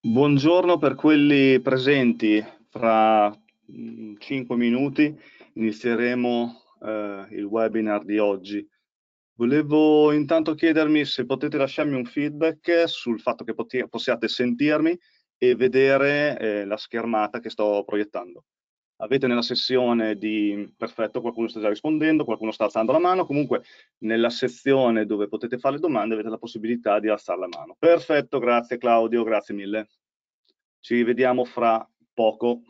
Buongiorno per quelli presenti. Fra 5 mm, minuti inizieremo eh, il webinar di oggi. Volevo intanto chiedermi se potete lasciarmi un feedback sul fatto che possiate sentirmi e vedere eh, la schermata che sto proiettando avete nella sessione di, perfetto, qualcuno sta già rispondendo, qualcuno sta alzando la mano, comunque nella sezione dove potete fare domande avete la possibilità di alzare la mano. Perfetto, grazie Claudio, grazie mille. Ci vediamo fra poco.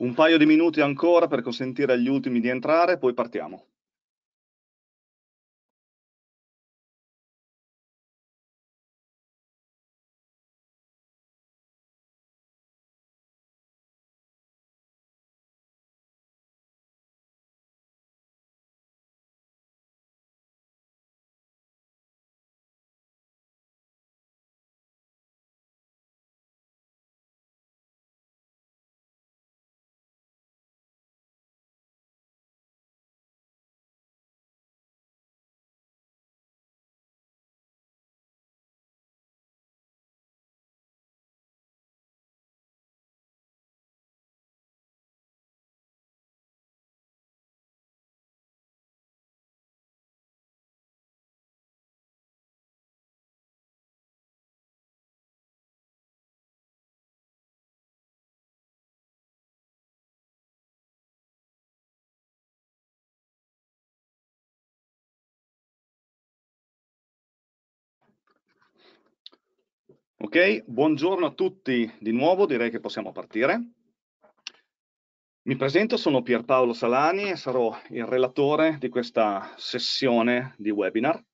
Un paio di minuti ancora per consentire agli ultimi di entrare, poi partiamo. Ok, buongiorno a tutti di nuovo, direi che possiamo partire. Mi presento, sono Pierpaolo Salani e sarò il relatore di questa sessione di webinar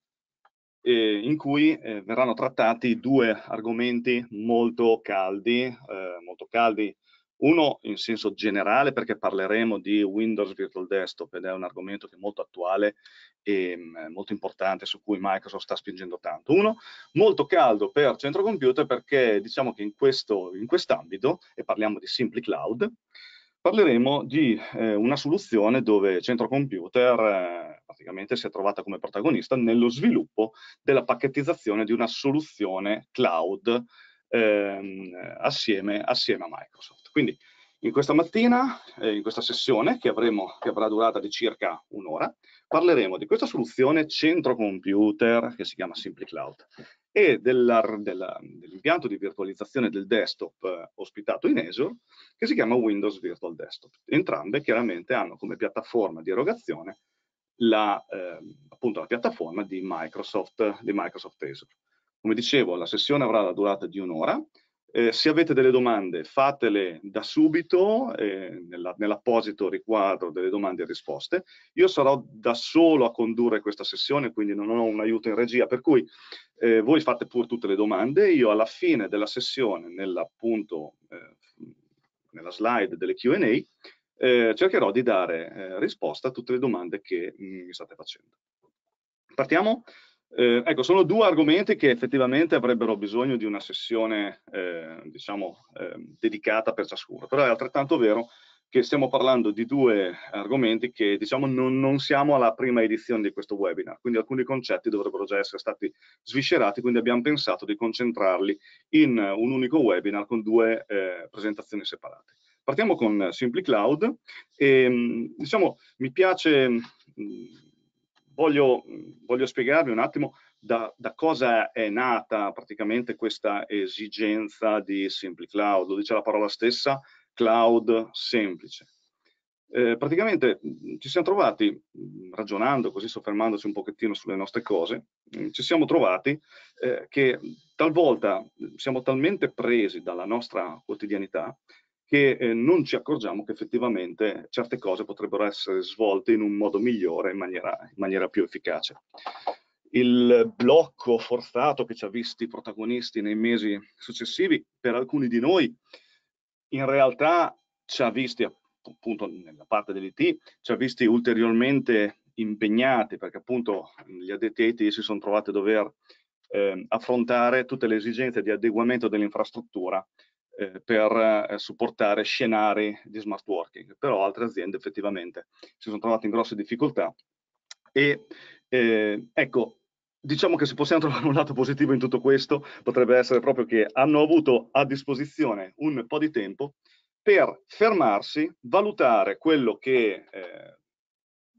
eh, in cui eh, verranno trattati due argomenti molto caldi, eh, molto caldi uno in senso generale perché parleremo di Windows Virtual Desktop ed è un argomento che è molto attuale e mm, molto importante su cui Microsoft sta spingendo tanto. Uno molto caldo per centro computer perché diciamo che in questo in quest'ambito e parliamo di Simply Cloud parleremo di eh, una soluzione dove centro computer eh, praticamente si è trovata come protagonista nello sviluppo della pacchettizzazione di una soluzione cloud ehm, assieme, assieme a Microsoft. Quindi in questa mattina, eh, in questa sessione che, avremo, che avrà durata di circa un'ora, parleremo di questa soluzione centro computer che si chiama Simply Cloud e dell'impianto di virtualizzazione del desktop eh, ospitato in Azure che si chiama Windows Virtual Desktop. Entrambe chiaramente hanno come piattaforma di erogazione la, eh, appunto la piattaforma di Microsoft, di Microsoft Azure. Come dicevo, la sessione avrà la durata di un'ora eh, se avete delle domande fatele da subito eh, nell'apposito nell riquadro delle domande e risposte. Io sarò da solo a condurre questa sessione, quindi non ho un aiuto in regia, per cui eh, voi fate pure tutte le domande. Io alla fine della sessione, nell'appunto, eh, nella slide delle Q&A, eh, cercherò di dare eh, risposta a tutte le domande che mm, mi state facendo. Partiamo? Eh, ecco, sono due argomenti che effettivamente avrebbero bisogno di una sessione, eh, diciamo, ehm, dedicata per ciascuno, però è altrettanto vero che stiamo parlando di due argomenti che, diciamo, non, non siamo alla prima edizione di questo webinar, quindi alcuni concetti dovrebbero già essere stati sviscerati, quindi abbiamo pensato di concentrarli in un unico webinar con due eh, presentazioni separate. Partiamo con Simply Cloud e ehm, diciamo mi piace voglio, voglio, spiegarvi un attimo da, da, cosa è nata praticamente questa esigenza di Simply Cloud, lo dice la parola stessa, cloud semplice. Eh, praticamente mm, ci siamo trovati, mm, ragionando così, soffermandoci un pochettino sulle nostre cose, mm, ci siamo trovati eh, che talvolta siamo talmente presi dalla nostra quotidianità che eh, non ci accorgiamo che effettivamente certe cose potrebbero essere svolte in un modo migliore, in maniera, in maniera più efficace. Il blocco forzato che ci ha visti protagonisti nei mesi successivi, per alcuni di noi, in realtà ci ha visti appunto nella parte dell'IT, ci ha visti ulteriormente impegnati perché appunto gli addetti IT si sono trovati a dover eh, affrontare tutte le esigenze di adeguamento dell'infrastruttura eh, per eh, supportare scenari di smart working, però altre aziende effettivamente si sono trovate in grosse difficoltà e eh, ecco, diciamo che se possiamo trovare un lato positivo in tutto questo potrebbe essere proprio che hanno avuto a disposizione un po' di tempo per fermarsi, valutare quello che eh,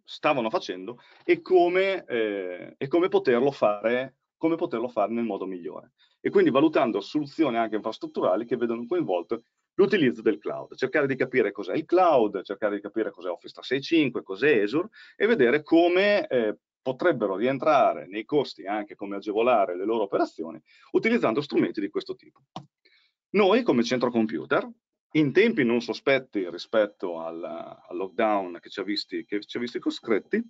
stavano facendo e come, eh, e come, poterlo, fare, come poterlo fare nel modo migliore e quindi valutando soluzioni anche infrastrutturali che vedono coinvolto l'utilizzo del cloud, cercare di capire cos'è il cloud, cercare di capire cos'è Office 365, cos'è Azure e vedere come eh, potrebbero rientrare nei costi anche come agevolare le loro operazioni utilizzando strumenti di questo tipo. Noi come centro computer, in tempi non sospetti rispetto al, al lockdown che ci ha visti, che ci ha visti costretti,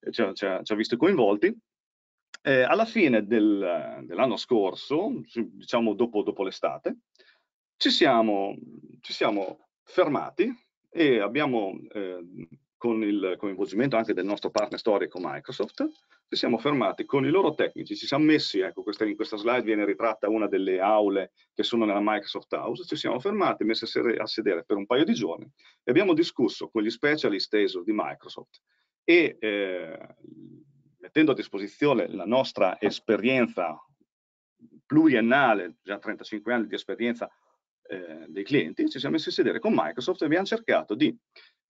eh, ci ha, ci ha, ci ha visti coinvolti, eh, alla fine del, dell'anno scorso, diciamo dopo, dopo l'estate, ci siamo, ci siamo, fermati e abbiamo, eh, con il coinvolgimento anche del nostro partner storico Microsoft, ci siamo fermati con i loro tecnici, ci siamo messi, ecco questa, in questa slide viene ritratta una delle aule che sono nella Microsoft House, ci siamo fermati, messi a sedere per un paio di giorni e abbiamo discusso con gli specialist ASO di Microsoft e eh, mettendo a disposizione la nostra esperienza pluriennale, già 35 anni di esperienza eh, dei clienti, ci siamo messi a sedere con Microsoft e abbiamo cercato di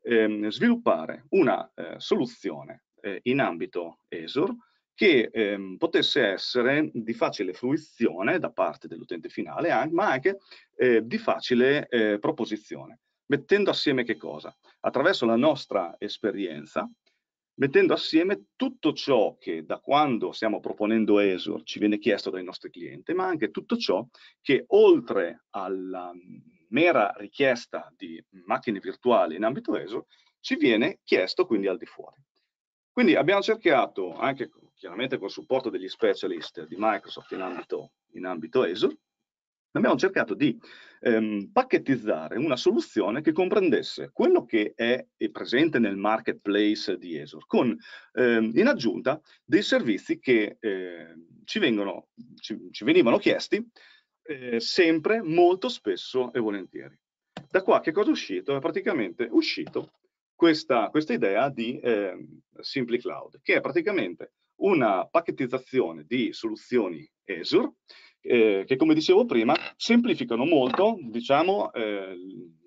ehm, sviluppare una eh, soluzione eh, in ambito ESUR che ehm, potesse essere di facile fruizione da parte dell'utente finale, ma anche eh, di facile eh, proposizione. Mettendo assieme che cosa? Attraverso la nostra esperienza, mettendo assieme tutto ciò che da quando stiamo proponendo ESOR ci viene chiesto dai nostri clienti, ma anche tutto ciò che oltre alla mera richiesta di macchine virtuali in ambito ESOR ci viene chiesto quindi al di fuori. Quindi abbiamo cercato, anche chiaramente con supporto degli specialist di Microsoft in ambito, in ambito ESUR, abbiamo cercato di ehm, pacchettizzare una soluzione che comprendesse quello che è presente nel marketplace di Esor, con ehm, in aggiunta dei servizi che eh, ci, vengono, ci, ci, venivano chiesti eh, sempre, molto spesso e volentieri. Da qua che cosa è uscito? È praticamente uscito questa, questa idea di eh, Simply Cloud, che è praticamente una pacchettizzazione di soluzioni Esor, eh, che come dicevo prima semplificano molto, diciamo, eh,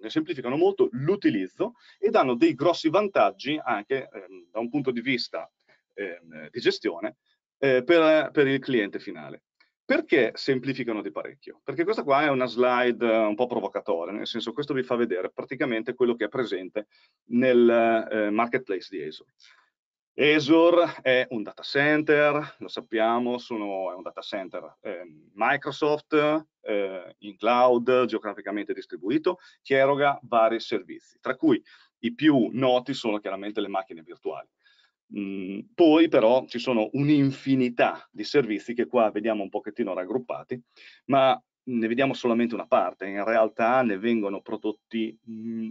semplificano molto l'utilizzo e danno dei grossi vantaggi anche eh, da un punto di vista ehm, di gestione eh, per, per il cliente finale. Perché semplificano di parecchio? Perché questa qua è una slide eh, un po' provocatoria, nel senso questo vi fa vedere praticamente quello che è presente nel eh, marketplace di Azure. Azure è un data center, lo sappiamo, sono, è un data center eh, Microsoft eh, in cloud geograficamente distribuito che eroga vari servizi, tra cui i più noti sono chiaramente le macchine virtuali. Mm, poi però ci sono un'infinità di servizi che qua vediamo un pochettino raggruppati, ma ne vediamo solamente una parte, in realtà ne vengono prodotti mh, mm,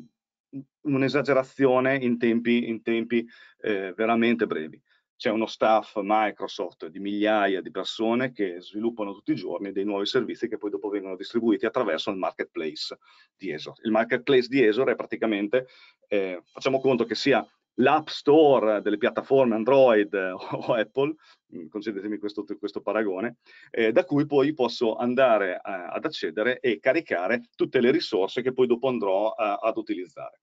un'esagerazione in tempi, in tempi eh, veramente brevi. C'è uno staff Microsoft di migliaia di persone che sviluppano tutti i giorni dei nuovi servizi che poi dopo vengono distribuiti attraverso il marketplace di Esor. Il marketplace di Esor è praticamente, eh, facciamo conto che sia l'App Store delle piattaforme Android eh, o Apple, mm, concedetemi questo, questo paragone, eh, da cui poi posso andare eh, ad accedere e caricare tutte le risorse che poi dopo andrò eh, ad utilizzare.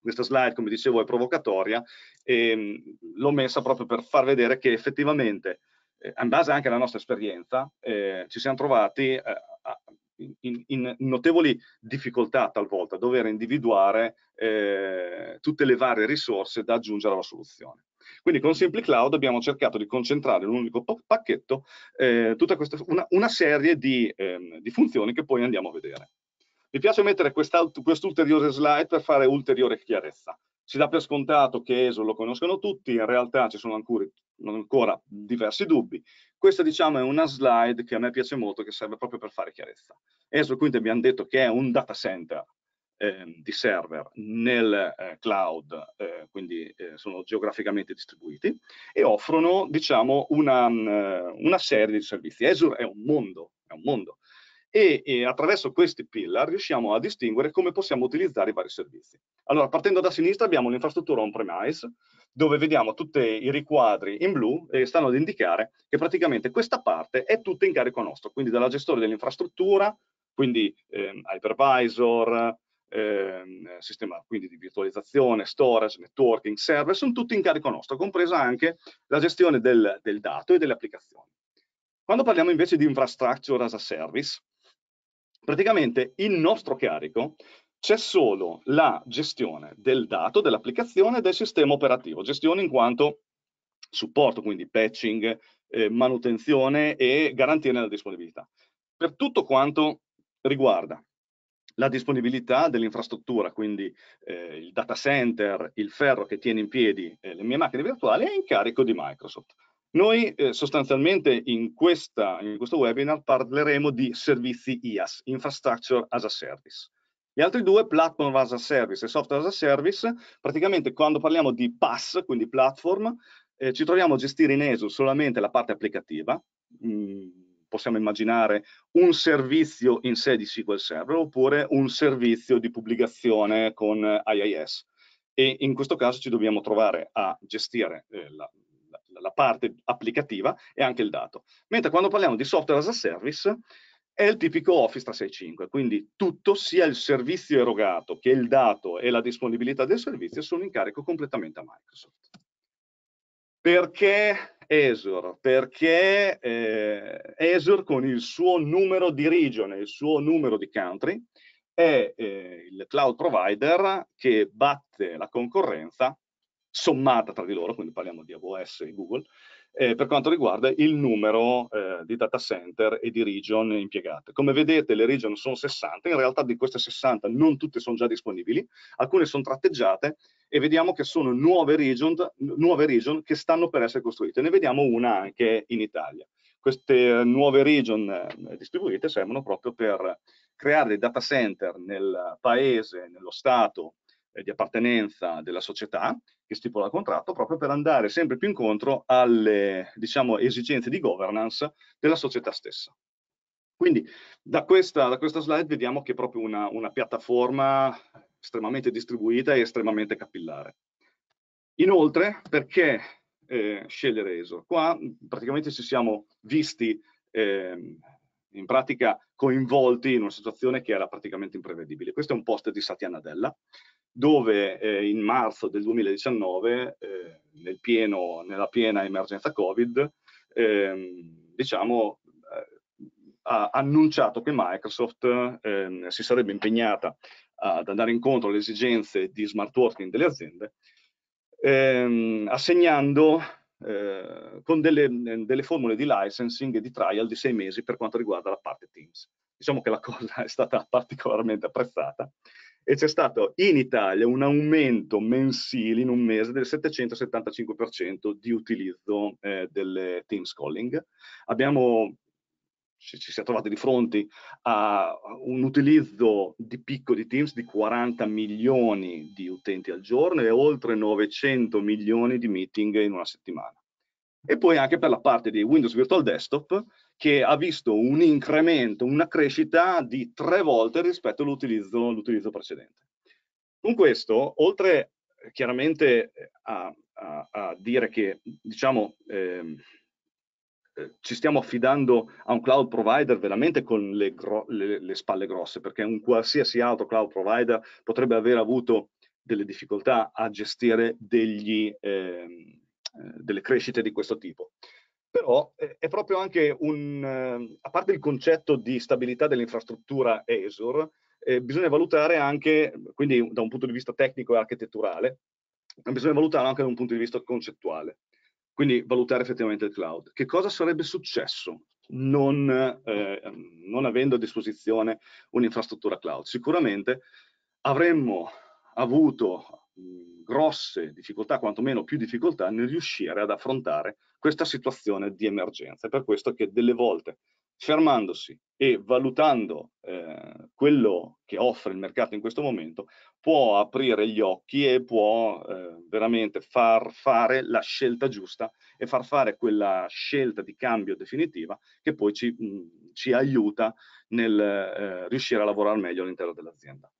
Questa slide, come dicevo, è provocatoria e mm, l'ho messa proprio per far vedere che effettivamente, eh, in base anche alla nostra esperienza, eh, ci siamo trovati a, in, in, notevoli difficoltà talvolta dover individuare eh, tutte le varie risorse da aggiungere alla soluzione. Quindi con Simply Cloud abbiamo cercato di concentrare in un unico pacchetto eh, tutta questa, una, una serie di, ehm, di, funzioni che poi andiamo a vedere. Mi piace mettere quest'ulteriore quest slide per fare ulteriore chiarezza. Si dà per scontato che ESO lo conoscono tutti, in realtà ci sono ancora, ancora diversi dubbi. Questa diciamo è una slide che a me piace molto, che serve proprio per fare chiarezza. ESO quindi abbiamo detto che è un data center eh, di server nel eh, cloud, eh, quindi eh, sono geograficamente distribuiti, e offrono diciamo una, mm, una serie di servizi. Azure è un mondo, è un mondo e, e, attraverso questi pillar riusciamo a distinguere come possiamo utilizzare i vari servizi. Allora, partendo da sinistra abbiamo l'infrastruttura on-premise, dove vediamo tutti i riquadri in blu e stanno ad indicare che praticamente questa parte è tutta in carico nostro, quindi dalla gestore dell'infrastruttura, quindi eh, hypervisor, eh, sistema quindi di virtualizzazione, storage, networking, server, sono tutti in carico nostro, compresa anche la gestione del, del dato e delle applicazioni. Quando parliamo invece di infrastructure as a service, Praticamente il nostro carico c'è solo la gestione del dato, dell'applicazione e del sistema operativo. Gestione in quanto supporto, quindi patching, eh, manutenzione e garantire la disponibilità. Per tutto quanto riguarda la disponibilità dell'infrastruttura, quindi eh, il data center, il ferro che tiene in piedi eh, le mie macchine virtuali, è in carico di Microsoft. Noi eh, sostanzialmente in, questa, in, questo webinar parleremo di servizi IaaS, Infrastructure as a Service. Gli altri due, Platform as a Service e Software as a Service, praticamente quando parliamo di PaaS, quindi Platform, eh, ci troviamo a gestire in ESO solamente la parte applicativa, mm, possiamo immaginare un servizio in sé di SQL Server oppure un servizio di pubblicazione con IIS. E in questo caso ci dobbiamo trovare a gestire eh, la, la parte applicativa e anche il dato. Mentre quando parliamo di software as a service è il tipico Office 365, quindi tutto, sia il servizio erogato che il dato e la disponibilità del servizio sono in carico completamente a Microsoft. Perché Azure? Perché eh, Azure con il suo numero di region e il suo numero di country è eh, il cloud provider che batte la concorrenza sommata tra di loro, quindi parliamo di AWS e Google, eh, per quanto riguarda il numero eh, di data center e di region impiegate. Come vedete le region sono 60, in realtà di queste 60 non tutte sono già disponibili, alcune sono tratteggiate e vediamo che sono nuove region, nuove region che stanno per essere costruite. Ne vediamo una anche in Italia. Queste nuove region eh, distribuite servono proprio per creare dei data center nel paese, nello Stato eh, di appartenenza della società che stipula il contratto proprio per andare sempre più incontro alle diciamo, esigenze di governance della società stessa. Quindi da questa, da questa slide vediamo che è proprio una, una piattaforma estremamente distribuita e estremamente capillare. Inoltre, perché eh, scegliere ESO? Qua praticamente ci siamo visti eh, in pratica coinvolti in una situazione che era praticamente imprevedibile. Questo è un post di Satya Nadella dove eh, in marzo del 2019, eh, nel pieno, nella piena emergenza Covid, ehm, diciamo, eh, ha annunciato che Microsoft ehm, si sarebbe impegnata ad andare incontro alle esigenze di smart working delle aziende, ehm, assegnando eh, con delle, delle, formule di licensing e di trial di sei mesi per quanto riguarda la parte Teams. Diciamo che la cosa è stata particolarmente apprezzata e c'è stato in Italia un aumento mensile in un mese del 775% di utilizzo eh, del Teams calling. Abbiamo ci, ci si è trovati di fronte a un utilizzo di picco di Teams di 40 milioni di utenti al giorno e oltre 900 milioni di meeting in una settimana e poi anche per la parte di Windows Virtual Desktop che ha visto un incremento, una crescita di tre volte rispetto all'utilizzo, precedente. Con questo, oltre eh, chiaramente eh, a, a, a dire che diciamo, ehm, eh, ci stiamo affidando a un cloud provider veramente con le, le, le spalle grosse, perché un qualsiasi altro cloud provider potrebbe aver avuto delle difficoltà a gestire degli, eh, eh, delle crescite di questo tipo. Però eh, è proprio anche un, eh, a parte il concetto di stabilità dell'infrastruttura ESUR, eh, bisogna valutare anche, quindi da un punto di vista tecnico e architetturale, bisogna valutare anche da un punto di vista concettuale, quindi valutare effettivamente il cloud. Che cosa sarebbe successo non, eh, non avendo a disposizione un'infrastruttura cloud? Sicuramente avremmo avuto mm, grosse difficoltà, quantomeno più difficoltà, nel riuscire ad affrontare questa situazione di emergenza. È per questo che delle volte fermandosi e valutando eh, quello che offre il mercato in questo momento può aprire gli occhi e può eh, veramente far fare la scelta giusta e far fare quella scelta di cambio definitiva che poi ci, mh, mm, ci aiuta nel eh, riuscire a lavorare meglio all'interno dell'azienda.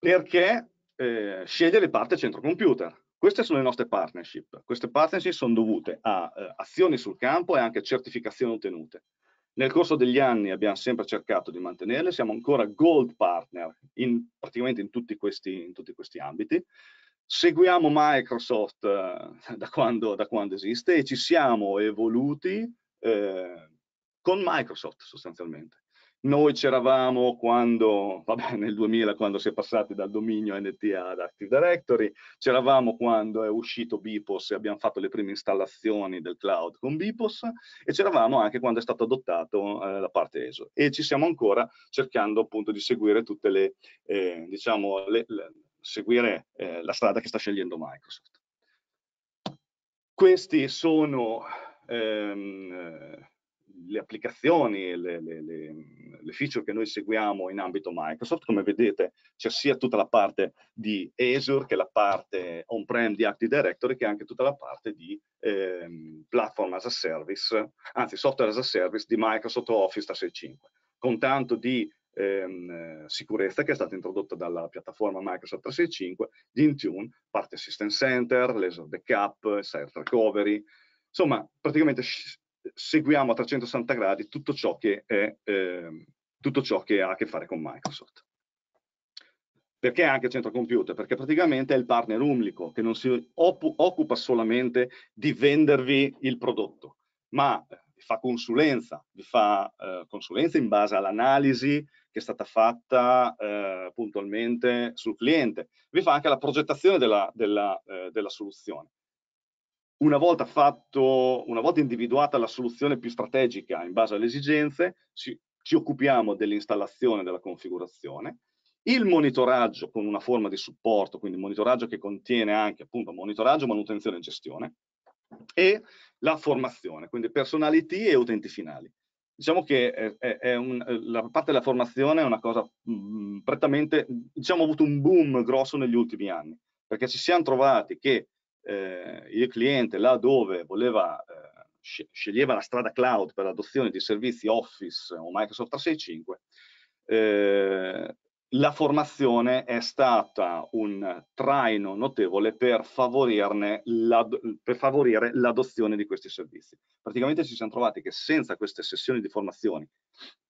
Perché eh, scegliere parte centro computer. Queste sono le nostre partnership. Queste partnership sono dovute a eh, azioni sul campo e anche certificazioni ottenute. Nel corso degli anni abbiamo sempre cercato di mantenerle, siamo ancora gold partner in, praticamente in tutti, questi, in tutti questi ambiti. Seguiamo Microsoft eh, da, quando, da, quando, esiste e ci siamo evoluti eh, con Microsoft sostanzialmente. Noi c'eravamo quando, vabbè, nel 2000, quando si è passati dal dominio NTA ad Active Directory, c'eravamo quando è uscito Bipos e abbiamo fatto le prime installazioni del cloud con Bipos e c'eravamo anche quando è stato adottato eh, da parte ESO e ci siamo ancora cercando appunto di seguire tutte le, eh, diciamo, le, le, seguire eh, la strada che sta scegliendo Microsoft. Questi sono ehm, le applicazioni, le, le, le, feature che noi seguiamo in ambito Microsoft, come vedete c'è sia tutta la parte di Azure che la parte on-prem di Active Directory che anche tutta la parte di eh, platform as a service, anzi software as a service di Microsoft Office 365, con tanto di ehm, sicurezza che è stata introdotta dalla piattaforma Microsoft 365 di Intune, parte Assistance Center, Laser Backup, Site Recovery, insomma praticamente seguiamo a 360 gradi tutto ciò che, è, eh, tutto ciò che ha a che fare con Microsoft. Perché anche centro computer? Perché praticamente è il partner unico che non si occupa solamente di vendervi il prodotto, ma vi fa consulenza, vi fa eh, consulenza in base all'analisi che è stata fatta eh, puntualmente sul cliente, vi fa anche la progettazione della, della, eh, della soluzione una volta, fatto, una volta individuata la soluzione più strategica in base alle esigenze, ci, ci occupiamo dell'installazione della configurazione, il monitoraggio con una forma di supporto, quindi monitoraggio che contiene anche appunto monitoraggio, manutenzione e gestione, e la formazione, quindi personality e utenti finali. Diciamo che è, è un, la parte della formazione è una cosa mh, mm, prettamente, diciamo, ha avuto un boom grosso negli ultimi anni, perché ci siamo trovati che eh, il cliente là dove voleva, eh, sceglieva la strada cloud per l'adozione di servizi Office o Microsoft 365, eh, la formazione è stata un traino notevole per, per favorire l'adozione di questi servizi. Praticamente ci siamo trovati che senza queste sessioni di formazione,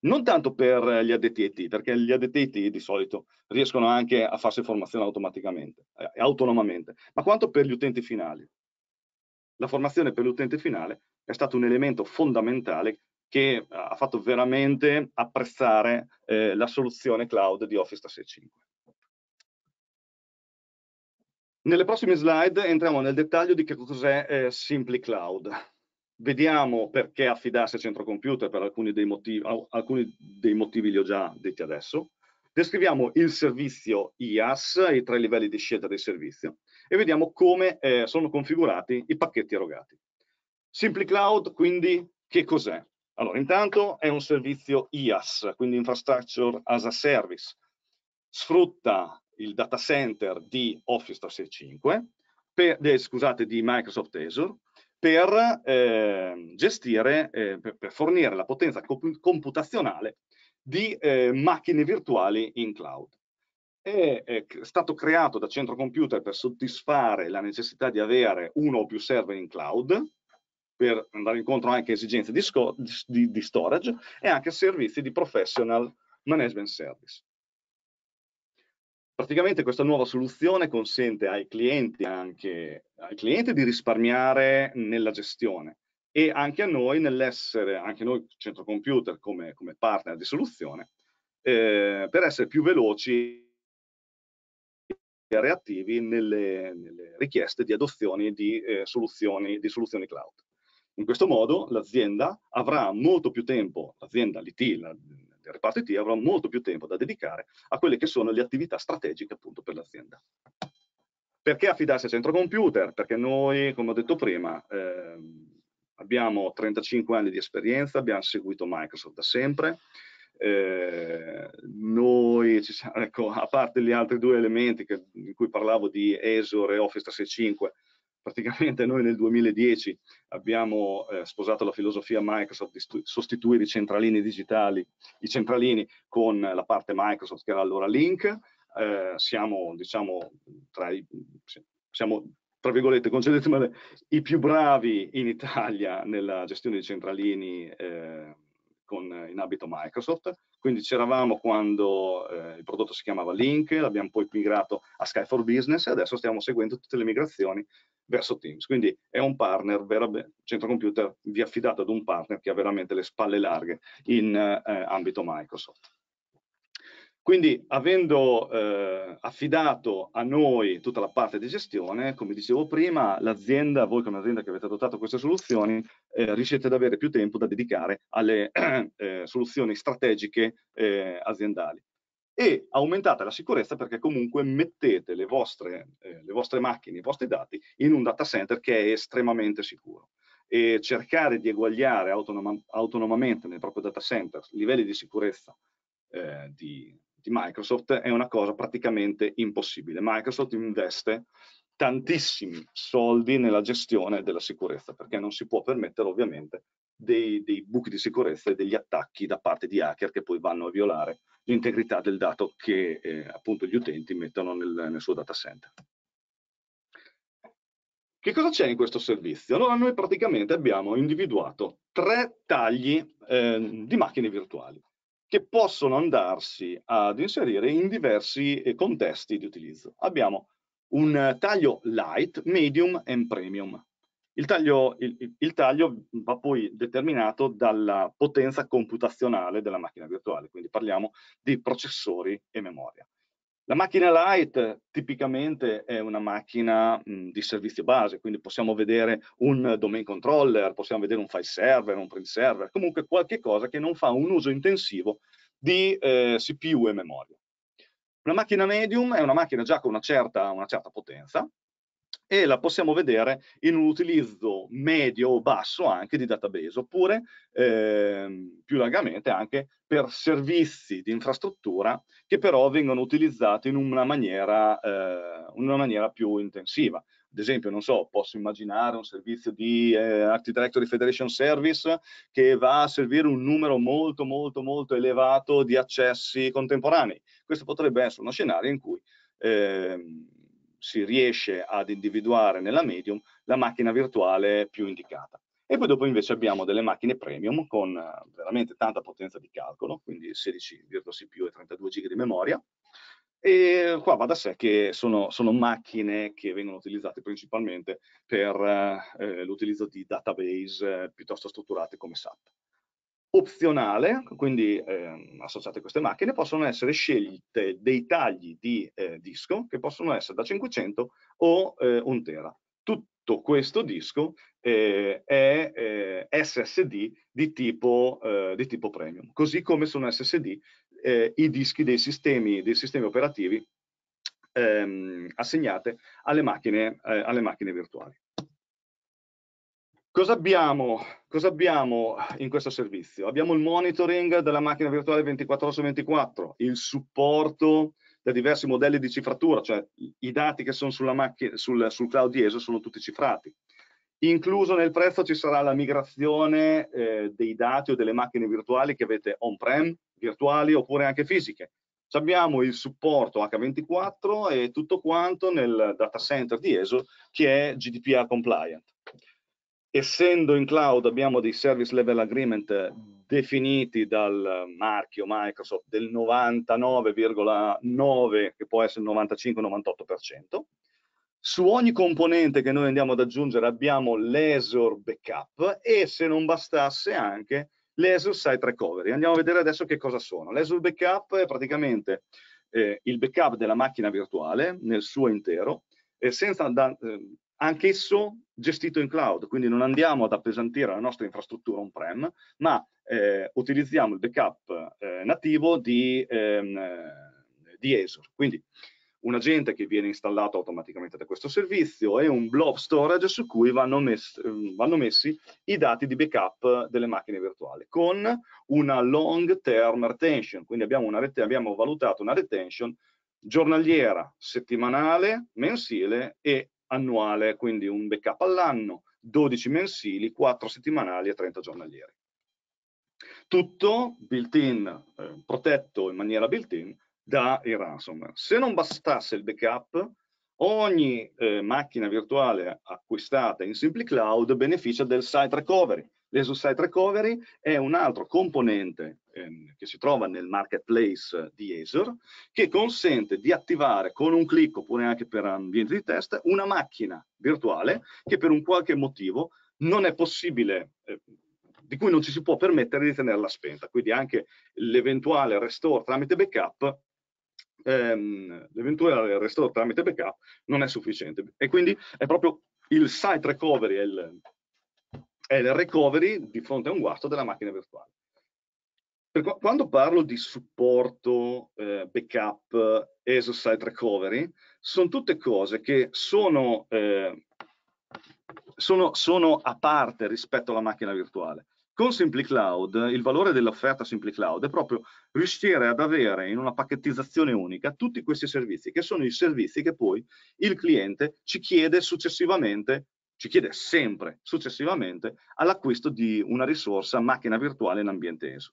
non tanto per gli addetti IT, perché gli addetti IT di solito riescono anche a farsi formazione automaticamente, eh, autonomamente, ma quanto per gli utenti finali. La formazione per l'utente finale è stato un elemento fondamentale che eh, ha fatto veramente apprezzare eh, la soluzione cloud di Office 365. Nelle prossime slide entriamo nel dettaglio di che cos'è eh, Simply Cloud. Vediamo perché affidarsi a centro computer per alcuni dei, motivi, alcuni dei motivi li ho già detti adesso. Descriviamo il servizio IaaS, i tre livelli di scelta del servizio, e vediamo come eh, sono configurati i pacchetti erogati. Simply Cloud, quindi, che cos'è? Allora, intanto è un servizio IaaS, quindi Infrastructure as a Service. Sfrutta il data center di Office 365, per, eh, scusate, di Microsoft Azure, per eh, gestire, eh, per, per, fornire la potenza computazionale di eh, macchine virtuali in cloud. È, è stato creato da centro computer per soddisfare la necessità di avere uno o più server in cloud, per andare incontro anche a esigenze di, di, di storage e anche a servizi di professional management service. Praticamente questa nuova soluzione consente ai clienti, anche, ai clienti di risparmiare nella gestione e anche a noi nell'essere, anche noi centro computer come, come partner di soluzione, eh, per essere più veloci e reattivi nelle, nelle richieste di adozioni di, eh, soluzioni, di soluzioni cloud. In questo modo l'azienda avrà molto più tempo, l'azienda, l'IT, il reparto IT avrà molto più tempo da dedicare a quelle che sono le attività strategiche appunto per l'azienda. Perché affidarsi al centro computer? Perché noi, come ho detto prima, ehm, abbiamo 35 anni di esperienza, abbiamo seguito Microsoft da sempre, eh, noi, ecco, a parte gli altri due elementi che, in cui parlavo di Azure e Office 365, praticamente noi nel 2010 abbiamo eh, sposato la filosofia Microsoft di sostituire i centralini digitali, i centralini con la parte Microsoft che era allora Link, eh, siamo diciamo tra i, siamo, tra virgolette, concedetemi i più bravi in Italia nella gestione di centralini eh, con, in abito Microsoft quindi c'eravamo quando eh, il prodotto si chiamava Link, l'abbiamo poi migrato a Sky for Business e adesso stiamo seguendo tutte le migrazioni verso Teams. Quindi è un partner, il centro computer vi ha affidato ad un partner che ha veramente le spalle larghe in eh, ambito Microsoft. Quindi avendo eh, affidato a noi tutta la parte di gestione, come dicevo prima, l'azienda, voi come azienda che avete adottato queste soluzioni, eh, riuscite ad avere più tempo da dedicare alle eh, soluzioni strategiche eh, aziendali. E aumentate la sicurezza perché comunque mettete le vostre, eh, le vostre macchine, i vostri dati in un data center che è estremamente sicuro e cercare di eguagliare autonom autonomamente nel proprio data center livelli di sicurezza eh, di, di Microsoft è una cosa praticamente impossibile. Microsoft investe tantissimi soldi nella gestione della sicurezza, perché non si può permettere ovviamente dei, dei, buchi di sicurezza e degli attacchi da parte di hacker che poi vanno a violare l'integrità del dato che eh, appunto gli utenti mettono nel, nel suo data center. Che cosa c'è in questo servizio? Allora noi praticamente abbiamo individuato tre tagli eh, di macchine virtuali che possono andarsi ad inserire in diversi eh, contesti di utilizzo. Abbiamo un eh, taglio light, medium e premium. Il taglio, il, il taglio, va poi determinato dalla potenza computazionale della macchina virtuale, quindi parliamo di processori e memoria. La macchina light tipicamente è una macchina mh, di servizio base, quindi possiamo vedere un domain controller, possiamo vedere un file server, un print server, comunque qualche cosa che non fa un uso intensivo di eh, CPU e memoria. Una macchina medium è una macchina già con una certa, una certa potenza, e la possiamo vedere in un utilizzo medio o basso anche di database, oppure ehm, più largamente anche per servizi di infrastruttura che però vengono utilizzati in una maniera, eh, una maniera più intensiva. Ad esempio, non so, posso immaginare un servizio di eh, Active Directory Federation Service che va a servire un numero molto, molto, molto elevato di accessi contemporanei. Questo potrebbe essere uno scenario in cui... Eh, si riesce ad individuare nella medium la macchina virtuale più indicata. E poi dopo invece abbiamo delle macchine premium con eh, veramente tanta potenza di calcolo, quindi 16,6 CPU e 32 GB di memoria. E qua va da sé che sono, sono macchine che vengono utilizzate principalmente per eh, eh l'utilizzo di database eh, piuttosto strutturate come SAP opzionale, quindi eh, associate a queste macchine, possono essere scelte dei tagli di eh, disco che possono essere da 500 o eh, 1 tera. Tutto questo disco eh, è eh, SSD di tipo, eh, di tipo, premium, così come sono SSD i dischi dei sistemi, dei sistemi operativi ehm, assegnati alle, alle macchine virtuali. Cosa abbiamo? Cosa abbiamo in questo servizio? Abbiamo il monitoring della macchina virtuale 24 ore su 24, il supporto da diversi modelli di cifratura, cioè i dati che sono sul, sul, cloud di ESO sono tutti cifrati. Incluso nel prezzo ci sarà la migrazione eh, dei dati o delle macchine virtuali che avete on-prem, virtuali oppure anche fisiche. abbiamo il supporto H24 e tutto quanto nel data center di ESO che è GDPR compliant essendo in cloud abbiamo dei service level agreement definiti dal marchio Microsoft del 99,9 che può essere il 95-98%. Su ogni componente che noi andiamo ad aggiungere abbiamo l'Azure Backup e se non bastasse anche l'Azure Site Recovery. Andiamo a vedere adesso che cosa sono. L'Azure Backup è praticamente eh, il backup della macchina virtuale nel suo intero, eh, senza da, eh, anch'esso gestito in cloud, quindi non andiamo ad appesantire la nostra infrastruttura on-prem, ma eh, utilizziamo il backup eh, nativo di, ehm, di Azure. Quindi un agente che viene installato automaticamente da questo servizio e un blob storage su cui vanno, mess ehm, vanno messi i dati di backup delle macchine virtuali con una long term retention, quindi abbiamo, una ret abbiamo valutato una retention giornaliera, settimanale, mensile e annuale, quindi un backup all'anno, 12 mensili, 4 settimanali e 30 giornalieri. Tutto built-in, eh, protetto in maniera built-in da ransomware. Se non bastasse il backup, ogni eh, macchina virtuale acquistata in Simply Cloud beneficia del site recovery, L'ESUS Site Recovery è un altro componente ehm, che si trova nel marketplace di Azure che consente di attivare con un clic oppure anche per ambiente di test una macchina virtuale che per un qualche motivo non è possibile eh, di cui non ci si può permettere di tenerla spenta, quindi anche l'eventuale restore tramite backup ehm, l'eventuale restore tramite backup non è sufficiente e quindi è proprio il site recovery, il, è il recovery di fronte a un guasto della macchina virtuale. Per, quando parlo di supporto, eh, backup, ESO-site recovery, sono tutte cose che sono, eh, sono, sono a parte rispetto alla macchina virtuale. Con Cloud, il valore dell'offerta Cloud è proprio riuscire ad avere in una pacchettizzazione unica tutti questi servizi, che sono i servizi che poi il cliente ci chiede successivamente ci chiede sempre successivamente all'acquisto di una risorsa macchina virtuale in ambiente ESO.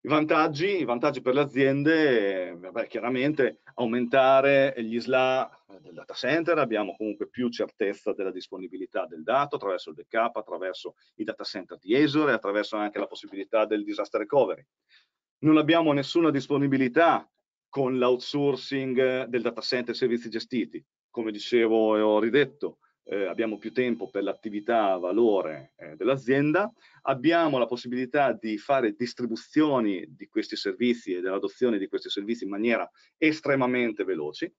I vantaggi, i vantaggi per le aziende, vabbè, chiaramente aumentare gli SLA del data center, abbiamo comunque più certezza della disponibilità del dato attraverso il backup, attraverso i data center di ESO e attraverso anche la possibilità del disaster recovery. Non abbiamo nessuna disponibilità con l'outsourcing del data center e servizi gestiti, come dicevo e ho ridetto, eh, abbiamo più tempo per l'attività valore eh, dell'azienda, abbiamo la possibilità di fare distribuzioni di questi servizi e dell'adozione di questi servizi in maniera estremamente veloce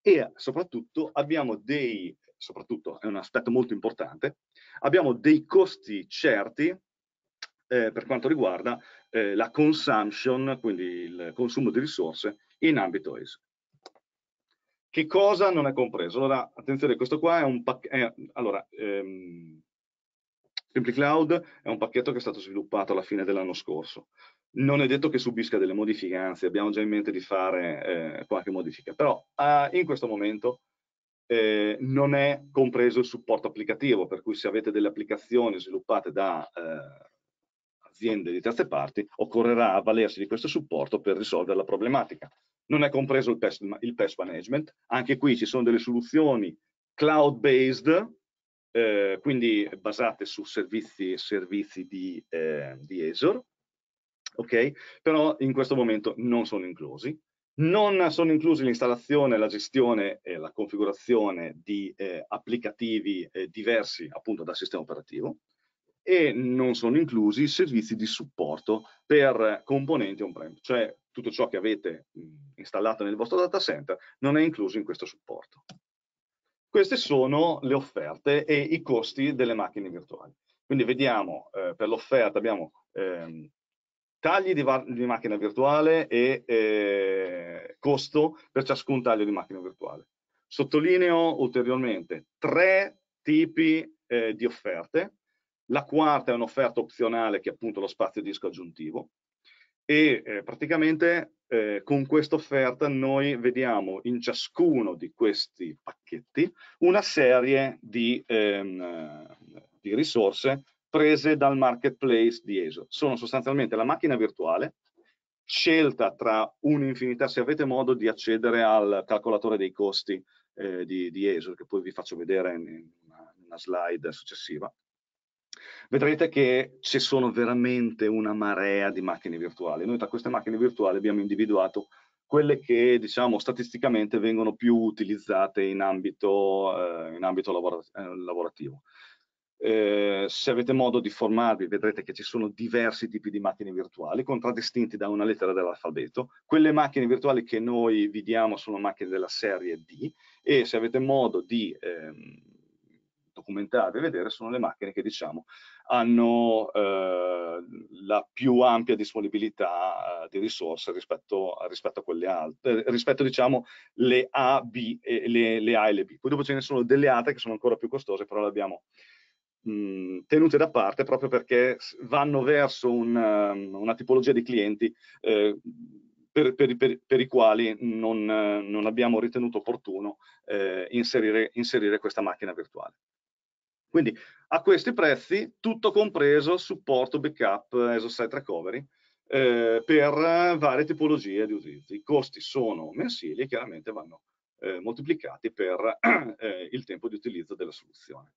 e soprattutto abbiamo dei, soprattutto è un aspetto molto importante, abbiamo dei costi certi eh, per quanto riguarda eh, la consumption, quindi il consumo di risorse in ambito ESO. Che cosa non è compreso? Allora, attenzione, questo qua è un pacchetto, allora, ehm, SimpliCloud è un pacchetto che è stato sviluppato alla fine dell'anno scorso. Non è detto che subisca delle modifiche, anzi abbiamo già in mente di fare eh, qualche modifica, però eh, in questo momento eh, non è compreso il supporto applicativo, per cui se avete delle applicazioni sviluppate da eh, aziende di terze parti, occorrerà avvalersi di questo supporto per risolvere la problematica non è compreso il pest, il pest management, anche qui ci sono delle soluzioni cloud based, eh, quindi basate su servizi, e servizi di, eh, di Azure, okay? però in questo momento non sono inclusi. Non sono inclusi l'installazione, la gestione e la configurazione di eh, applicativi eh, diversi appunto dal sistema operativo, e non sono inclusi i servizi di supporto per componenti on-prem, cioè tutto ciò che avete installato nel vostro data center non è incluso in questo supporto. Queste sono le offerte e i costi delle macchine virtuali. Quindi vediamo, eh, per l'offerta abbiamo ehm, tagli di, di, macchina virtuale e eh, costo per ciascun taglio di macchina virtuale. Sottolineo ulteriormente tre tipi eh, di offerte la quarta è un'offerta opzionale che è appunto lo spazio disco aggiuntivo e eh, praticamente eh, con questa offerta noi vediamo in ciascuno di questi pacchetti una serie di, ehm, di risorse prese dal marketplace di ESO. Sono sostanzialmente la macchina virtuale scelta tra un'infinità, se avete modo di accedere al calcolatore dei costi eh, di, di ESO, che poi vi faccio vedere in una slide successiva vedrete che ci sono veramente una marea di macchine virtuali. Noi tra queste macchine virtuali abbiamo individuato quelle che diciamo statisticamente vengono più utilizzate in ambito, eh, in ambito lavorat eh, lavorativo. Eh, se avete modo di formarvi vedrete che ci sono diversi tipi di macchine virtuali contraddistinti da una lettera dell'alfabeto quelle macchine virtuali che noi vi diamo sono macchine della serie D e se avete modo di ehm, documentare e vedere sono le macchine che diciamo hanno eh, la più ampia disponibilità eh, di risorse rispetto, rispetto, a quelle altre, eh, rispetto diciamo le A, B, e, le, le A e le B. Poi dopo ce ne sono delle altre che sono ancora più costose, però le abbiamo tenute da parte proprio perché vanno verso una, ehm, una tipologia di clienti eh, per, per, per, per, i quali non, non abbiamo ritenuto opportuno eh, inserire, inserire, questa macchina virtuale. Quindi a questi prezzi tutto compreso supporto, backup, ESO 7 recovery eh, per varie tipologie di utilizzi. I costi sono mensili e chiaramente vanno eh, moltiplicati per eh, il tempo di utilizzo della soluzione.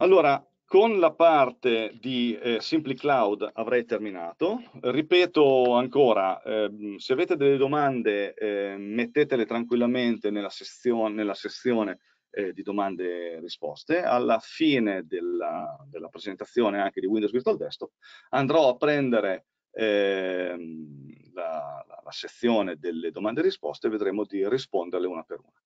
Allora, con la parte di eh, Simply Cloud avrei terminato. Ripeto ancora, ehm, se avete delle domande eh, mettetele tranquillamente nella, sezione, nella sezione eh, di domande e risposte. Alla fine della, della, presentazione anche di Windows Virtual Desktop andrò a prendere ehm, la, la, la sezione delle domande e risposte e vedremo di risponderle una per una.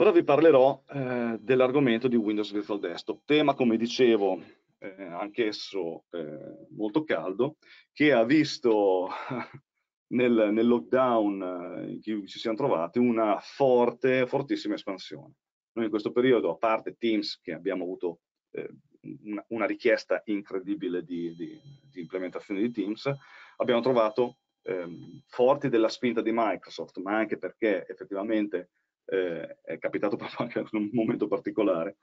Ora vi parlerò eh, dell'argomento di Windows Virtual Desktop, tema come dicevo eh, anch'esso eh, molto caldo, che ha visto nel, nel lockdown eh, in cui ci siamo trovati una forte, fortissima espansione. Noi in questo periodo, a parte Teams, che abbiamo avuto eh, una, una, richiesta incredibile di, di, di, implementazione di Teams, abbiamo trovato ehm, forti della spinta di Microsoft, ma anche perché effettivamente eh, è capitato proprio anche in un momento particolare,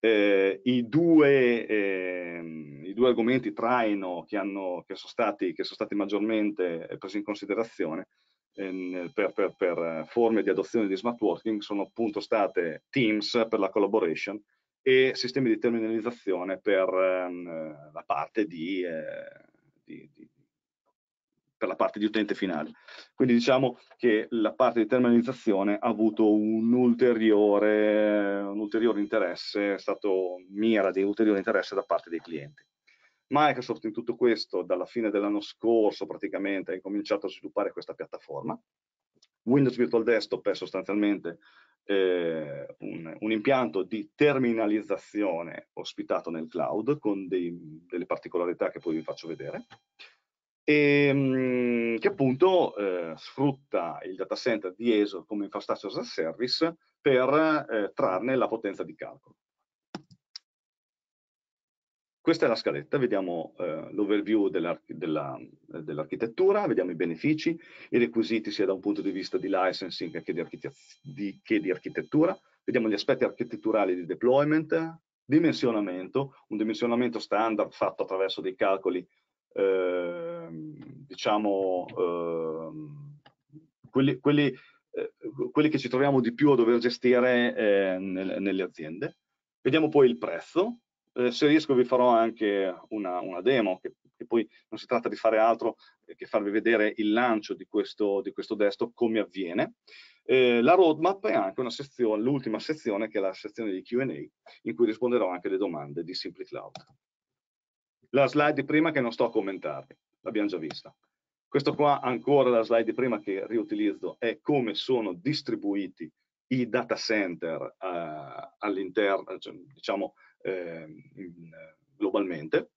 eh, i, due, eh, i, due, argomenti traino che, hanno, che, sono stati, che, sono stati, maggiormente eh, presi in considerazione eh, per, per, per, eh, forme di adozione di smart working sono appunto state Teams per la collaboration e sistemi di terminalizzazione per ehm, la parte di, eh, di, di per la parte di utente finale. Quindi diciamo che la parte di terminalizzazione ha avuto un ulteriore, un ulteriore interesse, è stato mira di ulteriore interesse da parte dei clienti. Microsoft in tutto questo dalla fine dell'anno scorso praticamente ha incominciato a sviluppare questa piattaforma. Windows Virtual Desktop è sostanzialmente eh, un, un, impianto di terminalizzazione ospitato nel cloud con dei, delle particolarità che poi vi faccio vedere e, ehm, che appunto eh, sfrutta il data center di ESO come infrastructure as a service per eh, trarne la potenza di calcolo. Questa è la scaletta, vediamo eh, l'overview dell'architettura, dell vediamo i benefici, i requisiti sia da un punto di vista di licensing che di, di, che di architettura, vediamo gli aspetti architetturali di deployment, dimensionamento, un dimensionamento standard fatto attraverso dei calcoli eh, diciamo, ehm, quelli, quelli, eh, quelli, che ci troviamo di più a dover gestire eh, nel, nelle aziende. Vediamo poi il prezzo, eh, se riesco vi farò anche una, una demo, che, che, poi non si tratta di fare altro che farvi vedere il lancio di questo, di questo desktop, come avviene. Eh, la roadmap è anche una sezione, l'ultima sezione che è la sezione di Q&A, in cui risponderò anche alle domande di Simply Cloud la slide di prima che non sto a commentare, l'abbiamo già vista. Questo qua ancora la slide di prima che riutilizzo è come sono distribuiti i data center eh, all'interno, cioè, diciamo eh, globalmente.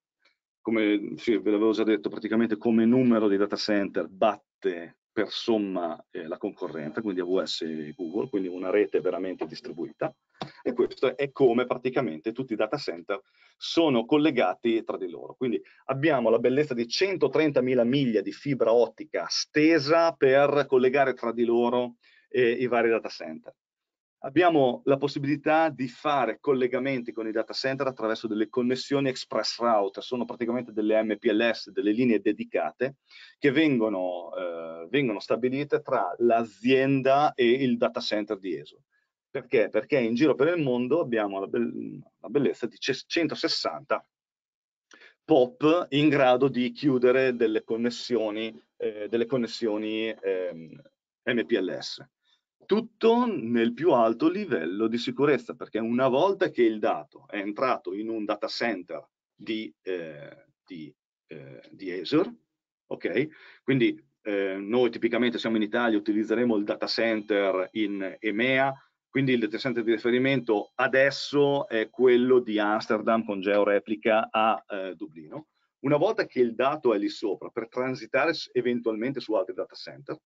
Come sì, ve l'avevo già detto, praticamente come numero di data center batte per somma eh, la concorrenza, quindi AWS e Google, quindi una rete veramente distribuita. E questo è come praticamente tutti i data center sono collegati tra di loro. Quindi abbiamo la bellezza di 130.000 miglia di fibra ottica stesa per collegare tra di loro eh, i vari data center. Abbiamo la possibilità di fare collegamenti con i data center attraverso delle connessioni express route, sono praticamente delle MPLS, delle linee dedicate che vengono, eh, vengono stabilite tra l'azienda e il data center di ESO. Perché? Perché in giro per il mondo abbiamo la, be la bellezza di 160 POP in grado di chiudere delle connessioni, eh, delle connessioni eh, MPLS. Tutto nel più alto livello di sicurezza, perché una volta che il dato è entrato in un data center di, eh, di, eh, di Azure, ok? Quindi eh, noi tipicamente siamo in Italia, utilizzeremo il data center in EMEA, quindi il data center di riferimento adesso è quello di Amsterdam con georeplica a eh, Dublino. Una volta che il dato è lì sopra, per transitare eventualmente su altri data center,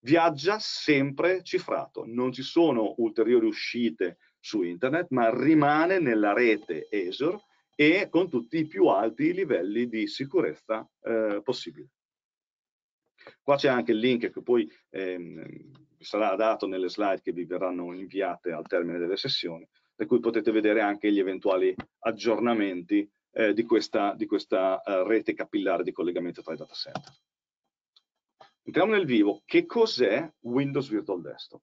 viaggia sempre cifrato, non ci sono ulteriori uscite su internet, ma rimane nella rete Azure e con tutti i più alti livelli di sicurezza eh, possibile. Qua c'è anche il link che poi ehm, sarà dato nelle slide che vi verranno inviate al termine delle sessioni, da cui potete vedere anche gli eventuali aggiornamenti eh, di questa, di questa eh, rete capillare di collegamento tra i data center. Entriamo nel vivo. Che cos'è Windows Virtual Desktop?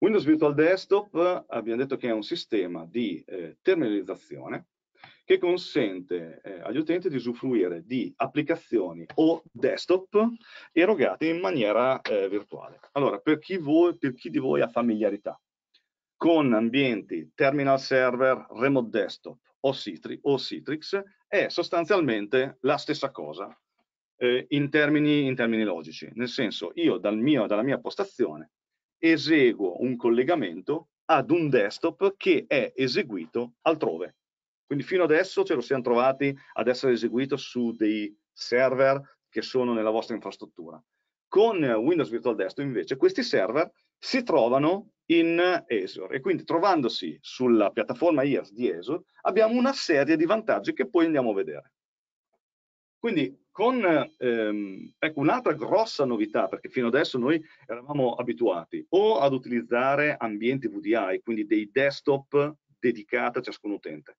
Windows Virtual Desktop eh, abbiamo detto che è un sistema di eh, terminalizzazione che consente eh, agli utenti di usufruire di applicazioni o desktop erogate in maniera eh, virtuale. Allora, per chi, voi, per chi di voi ha familiarità con ambienti terminal server, remote desktop o, Citri, o Citrix, è sostanzialmente la stessa cosa eh, in, termini, in, termini, logici. Nel senso, io dal mio, dalla mia postazione eseguo un collegamento ad un desktop che è eseguito altrove. Quindi fino adesso ce lo siamo trovati ad essere eseguito su dei server che sono nella vostra infrastruttura. Con Windows Virtual Desktop invece questi server si trovano in Azure e quindi trovandosi sulla piattaforma IaaS di Azure abbiamo una serie di vantaggi che poi andiamo a vedere. Quindi con ehm, ecco, un'altra grossa novità, perché fino adesso noi eravamo abituati o ad utilizzare ambienti VDI, quindi dei desktop dedicati a ciascun utente,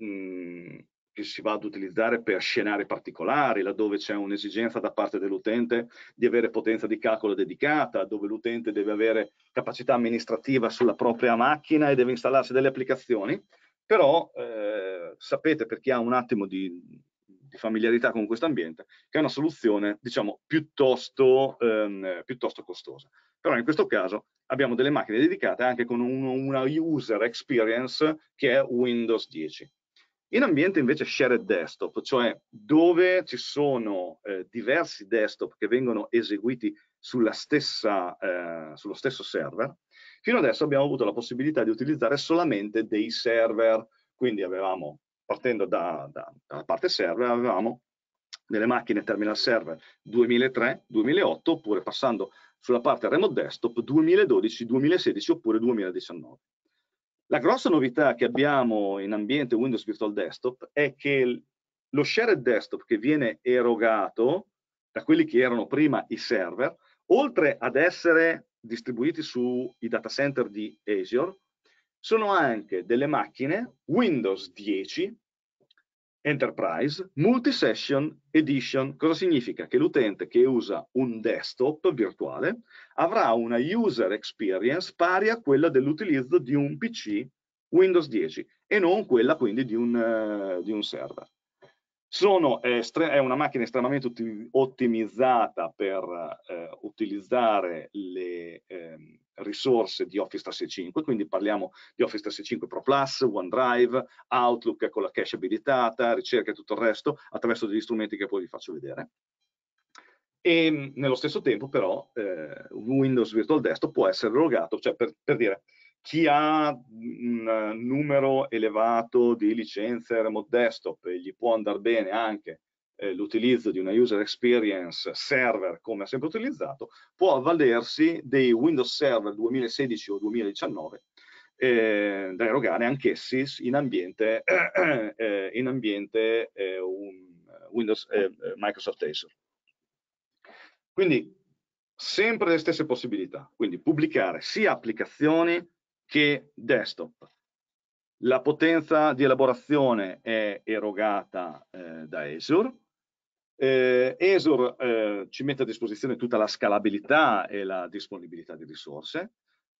Mhmm, che si va ad utilizzare per scenari particolari, laddove c'è un'esigenza da parte dell'utente di avere potenza di calcolo dedicata, dove l'utente deve avere capacità amministrativa sulla propria macchina e deve installarsi delle applicazioni, però eh, sapete per chi ha un attimo di, di familiarità con questo ambiente che è una soluzione diciamo piuttosto, ehm, piuttosto costosa. Però in questo caso abbiamo delle macchine dedicate anche con un, una user experience che è Windows 10 in ambiente invece shared desktop, cioè dove ci sono eh, diversi desktop che vengono eseguiti stessa, eh, sullo stesso server, fino adesso abbiamo avuto la possibilità di utilizzare solamente dei server, quindi avevamo, partendo da, da, dalla parte server, avevamo delle macchine terminal server 2003-2008, oppure passando sulla parte remote desktop 2012, 2016 oppure 2019. La grossa novità che abbiamo in ambiente Windows Virtual Desktop è che lo shared desktop che viene erogato da quelli che erano prima i server, oltre ad essere distribuiti sui data center di Azure, sono anche delle macchine Windows 10 Enterprise Multi-Session Edition. Cosa significa? Che l'utente che usa un desktop virtuale avrà una user experience pari a quella dell'utilizzo di un PC Windows 10 e non quella quindi di un, uh, di un server. Sono, eh, è una macchina estremamente ottimizzata per eh, utilizzare le, ehm, risorse di Office 365, quindi parliamo di Office 365 Pro Plus, OneDrive, Outlook con la cache abilitata, ricerca e tutto il resto attraverso degli strumenti che poi vi faccio vedere. E mm, nello stesso tempo però eh, Windows Virtual Desktop può essere erogato, cioè per, per dire chi ha mm, un numero elevato di licenze remote desktop e gli può andare bene anche eh, l'utilizzo di una user experience server come ha sempre utilizzato, può avvalersi dei Windows Server 2016 o 2019 eh, da erogare anch'essi in ambiente, eh, in ambiente eh, Windows, eh, Microsoft Azure. Quindi sempre le stesse possibilità, quindi pubblicare sia applicazioni che desktop. La potenza di elaborazione è erogata eh, da Azure, eh, ESOR eh, ci mette a disposizione tutta la scalabilità e la disponibilità di risorse.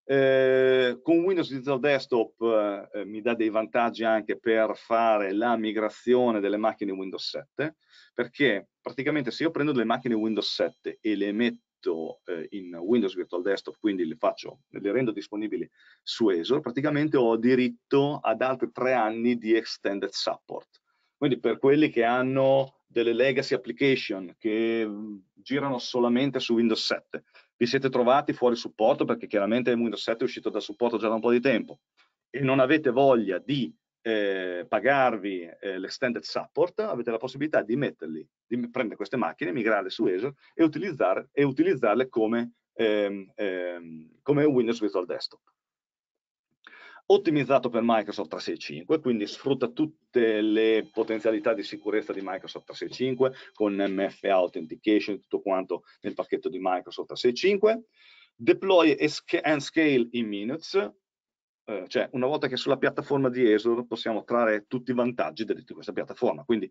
Eh, con Windows Digital Desktop eh, mi dà dei vantaggi anche per fare la migrazione delle macchine Windows 7, perché praticamente se io prendo delle macchine Windows 7 e le metto eh, in Windows Virtual Desktop, quindi le, faccio, le rendo disponibili su ESOR, praticamente ho diritto ad altri tre anni di extended support. Quindi per quelli che hanno delle legacy application che mm, girano solamente su Windows 7. Vi siete trovati fuori supporto perché chiaramente Windows 7 è uscito da supporto già da un po' di tempo e non avete voglia di eh, pagarvi eh, l'extended support, avete la possibilità di metterli, di prendere queste macchine, migrarle su Azure e, utilizzar e utilizzarle come, ehm, ehm, come Windows Virtual Desktop ottimizzato per Microsoft 365, quindi sfrutta tutte le potenzialità di sicurezza di Microsoft 365 con MFA Authentication e tutto quanto nel pacchetto di Microsoft 365. Deploy and scale in minutes, eh, cioè una volta che sulla piattaforma di Azure possiamo trarre tutti i vantaggi di questa piattaforma. Quindi,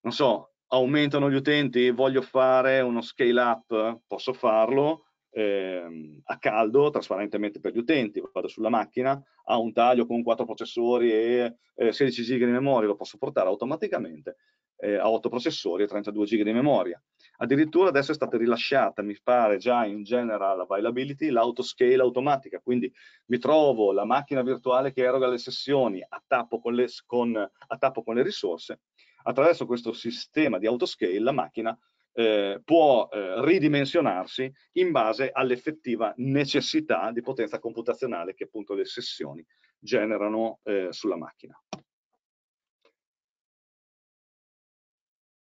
non so, aumentano gli utenti, voglio fare uno scale up, posso farlo, eh, a caldo, trasparentemente per gli utenti, vado sulla macchina, ha un taglio con quattro processori e eh, 16 GB di memoria, lo posso portare automaticamente eh, a 8 processori e 32 GB di memoria. Addirittura adesso è stata rilasciata, mi pare già in general availability, l'autoscale automatica, quindi mi trovo la macchina virtuale che eroga le sessioni a tappo con le, con, a tappo con le risorse, attraverso questo sistema di autoscale la macchina eh, può eh, ridimensionarsi in base all'effettiva necessità di potenza computazionale che appunto le sessioni generano eh, sulla macchina.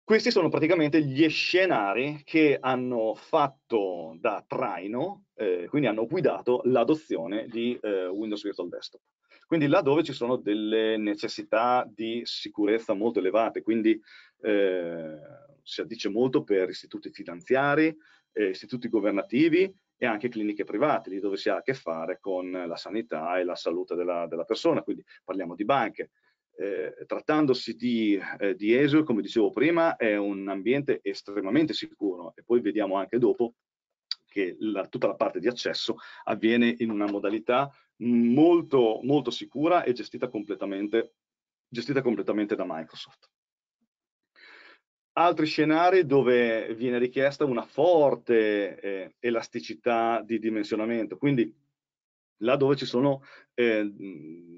Questi sono praticamente gli scenari che hanno fatto da traino, eh, quindi hanno guidato l'adozione di eh, Windows Virtual Desktop. Quindi laddove ci sono delle necessità di sicurezza molto elevate, quindi eh, si addice molto per istituti finanziari, eh, istituti governativi e anche cliniche private, lì dove si ha a che fare con la sanità e la salute della, della persona, quindi parliamo di banche. Eh, trattandosi di, eh, di ESO, come dicevo prima, è un ambiente estremamente sicuro e poi vediamo anche dopo che la, tutta la parte di accesso avviene in una modalità molto, molto sicura e gestita completamente, gestita completamente da Microsoft altri scenari dove viene richiesta una forte eh, elasticità di dimensionamento, quindi là dove ci sono eh,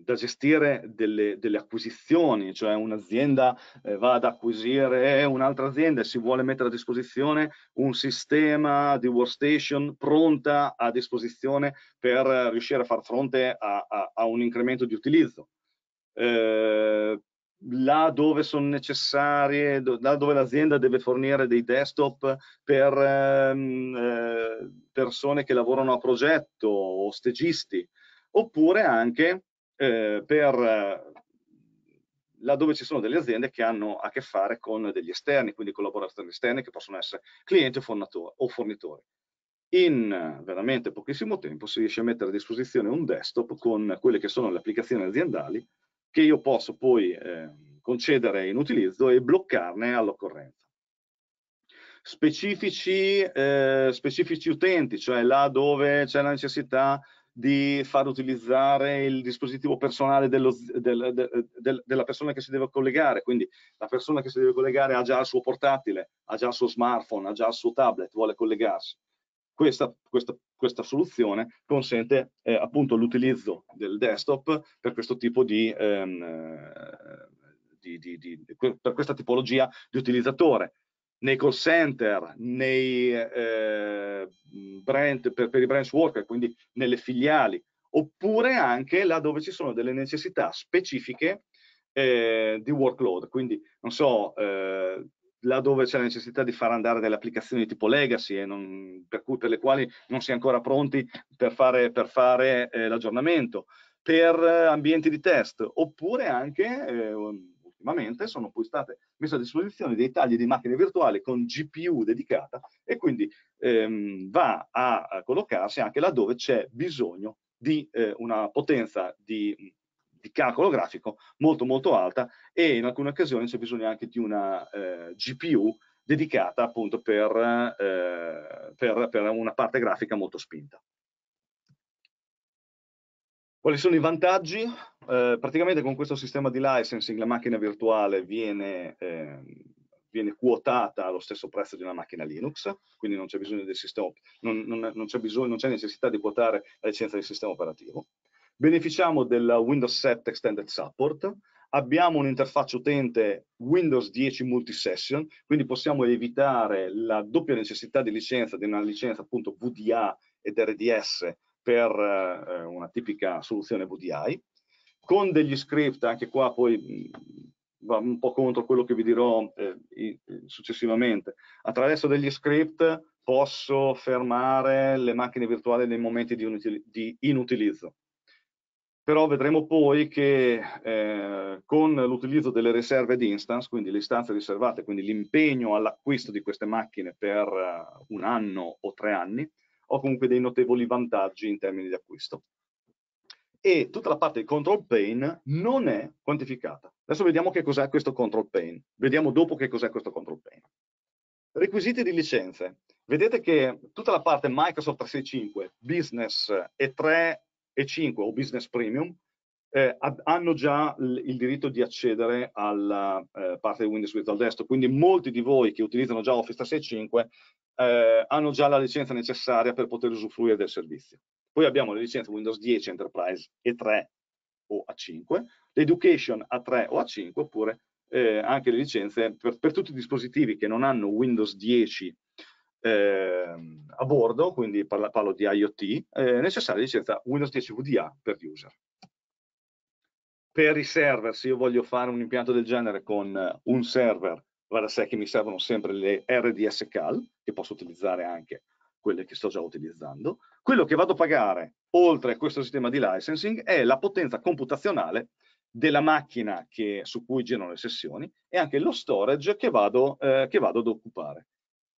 da gestire delle, delle, acquisizioni, cioè un'azienda eh, va ad acquisire un'altra azienda e si vuole mettere a disposizione un sistema di workstation pronta a disposizione per riuscire a far fronte a, a, a un incremento di utilizzo. Eh, là dove sono necessarie, do, là dove l'azienda deve fornire dei desktop per ehm, eh, persone che lavorano a progetto o stegisti, oppure anche eh, per eh, là dove ci sono delle aziende che hanno a che fare con degli esterni, quindi collaboratori esterni che possono essere clienti o, o fornitori. In eh, veramente pochissimo tempo si riesce a mettere a disposizione un desktop con quelle che sono le applicazioni aziendali che io posso poi eh, concedere in utilizzo e bloccarne all'occorrenza. Specifici, eh, specifici utenti, cioè là dove c'è la necessità di far utilizzare il dispositivo personale dello, del, del, del, della persona che si deve collegare, quindi la persona che si deve collegare ha già il suo portatile, ha già il suo smartphone, ha già il suo tablet, vuole collegarsi. Questa, questa questa soluzione consente eh, appunto l'utilizzo del desktop per questo tipo di, ehm, eh, di, di, di, per questa tipologia di utilizzatore nei call center, nei, eh, brand, per, per, i branch worker, quindi nelle filiali, oppure anche là dove ci sono delle necessità specifiche eh, di workload, quindi non so, eh, laddove c'è la necessità di far andare delle applicazioni tipo legacy non, per, cui, per, le quali non si è ancora pronti per fare, per fare eh, l'aggiornamento, per eh, ambienti di test, oppure anche eh, ultimamente sono poi state messe a disposizione dei tagli di macchine virtuali con GPU dedicata e quindi ehm, va a collocarsi anche laddove c'è bisogno di eh, una potenza di di calcolo grafico molto molto alta e in alcune occasioni c'è bisogno anche di una eh, GPU dedicata appunto per, eh, per, per, una parte grafica molto spinta. Quali sono i vantaggi? Eh, praticamente con questo sistema di licensing la macchina virtuale viene, ehm, viene quotata allo stesso prezzo di una macchina Linux, quindi non c'è bisogno del sistema, non, non, non c'è necessità di quotare la licenza del sistema operativo. Beneficiamo del Windows 7 Extended Support, abbiamo un'interfaccia utente Windows 10 Multisession, quindi possiamo evitare la doppia necessità di licenza, di una licenza appunto VDA ed RDS per eh, una tipica soluzione VDI, con degli script, anche qua poi va un po' contro quello che vi dirò eh, successivamente, attraverso degli script posso fermare le macchine virtuali nei momenti di, di inutilizzo però vedremo poi che eh, con l'utilizzo delle riserve di instance, quindi le istanze riservate, quindi l'impegno all'acquisto di queste macchine per uh, un anno o tre anni, ho comunque dei notevoli vantaggi in termini di acquisto. E tutta la parte di control plane non è quantificata. Adesso vediamo che cos'è questo control plane. Vediamo dopo che cos'è questo control plane. Requisiti di licenze. Vedete che tutta la parte Microsoft 365, Business e tre e 5 o business premium eh, ad, hanno già l, il diritto di accedere alla eh, parte di Windows Virtual Desktop, quindi molti di voi che utilizzano già Office 365 eh, hanno già la licenza necessaria per poter usufruire del servizio. Poi abbiamo le licenze Windows 10 Enterprise E3 o A5, l'Education A3 o A5, oppure eh, anche le licenze per, per tutti i dispositivi che non hanno Windows 10 eh, a bordo, quindi parla, parlo di IoT, è eh, necessaria licenza Windows 10 VDA per gli user. Per i server, se io voglio fare un impianto del genere con eh, un server, va da sé che mi servono sempre le RDS CAL, che posso utilizzare anche quelle che sto già utilizzando. Quello che vado a pagare, oltre a questo sistema di licensing, è la potenza computazionale della macchina che, su cui girano le sessioni e anche lo storage che vado, eh, che vado ad occupare.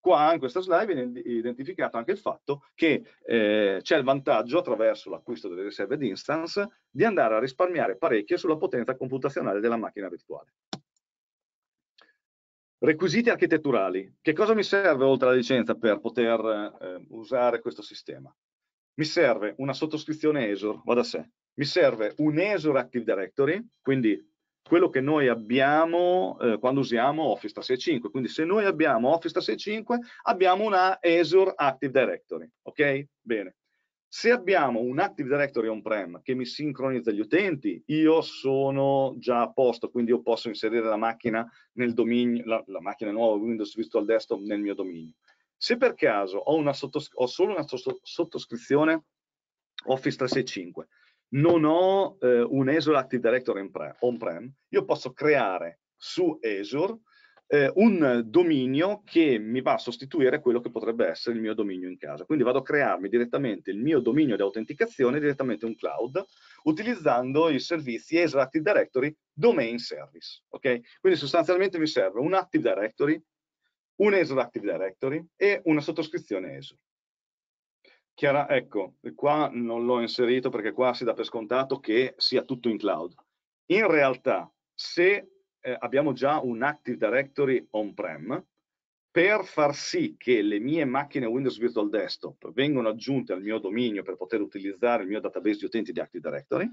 Qua in questa slide viene identificato anche il fatto che eh, c'è il vantaggio attraverso l'acquisto delle riserve di instance di andare a risparmiare parecchio sulla potenza computazionale della macchina virtuale. Requisiti architetturali. Che cosa mi serve oltre alla licenza per poter eh, usare questo sistema? Mi serve una sottoscrizione Azure, va da sé. Mi serve un Azure Active Directory, quindi quello che noi abbiamo eh, quando usiamo Office 365. Quindi se noi abbiamo Office 365 abbiamo una Azure Active Directory, ok? Bene. Se abbiamo un Active Directory on-prem che mi sincronizza gli utenti, io sono già a posto, quindi io posso inserire la macchina nel dominio, la, la macchina nuova Windows Virtual Desktop nel mio dominio. Se per caso ho, una ho solo una sottoscrizione Office 365, non ho eh, un Azure Active Directory on-prem, io posso creare su Azure eh, un dominio che mi va a sostituire quello che potrebbe essere il mio dominio in casa. Quindi vado a crearmi direttamente il mio dominio di autenticazione direttamente un cloud utilizzando i servizi Azure Active Directory Domain Service. Okay? Quindi sostanzialmente mi serve un Active Directory, un Azure Active Directory e una sottoscrizione Azure. Chiara, ecco, qua non l'ho inserito perché qua si dà per scontato che sia tutto in cloud. In realtà, se eh, abbiamo già un Active Directory on-prem, per far sì che le mie macchine Windows Virtual Desktop vengano aggiunte al mio dominio per poter utilizzare il mio database di utenti di Active Directory,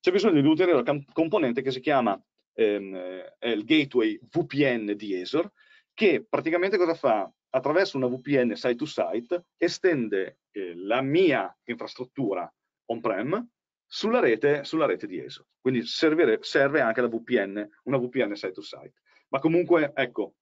c'è bisogno di un'ulteriore componente che si chiama ehm, il gateway VPN di Azure, che praticamente cosa fa? attraverso una VPN site to site estende eh, la mia infrastruttura on-prem sulla rete, sulla rete di ESO. Quindi serve, serve anche la VPN, una VPN site to site. Ma comunque, ecco,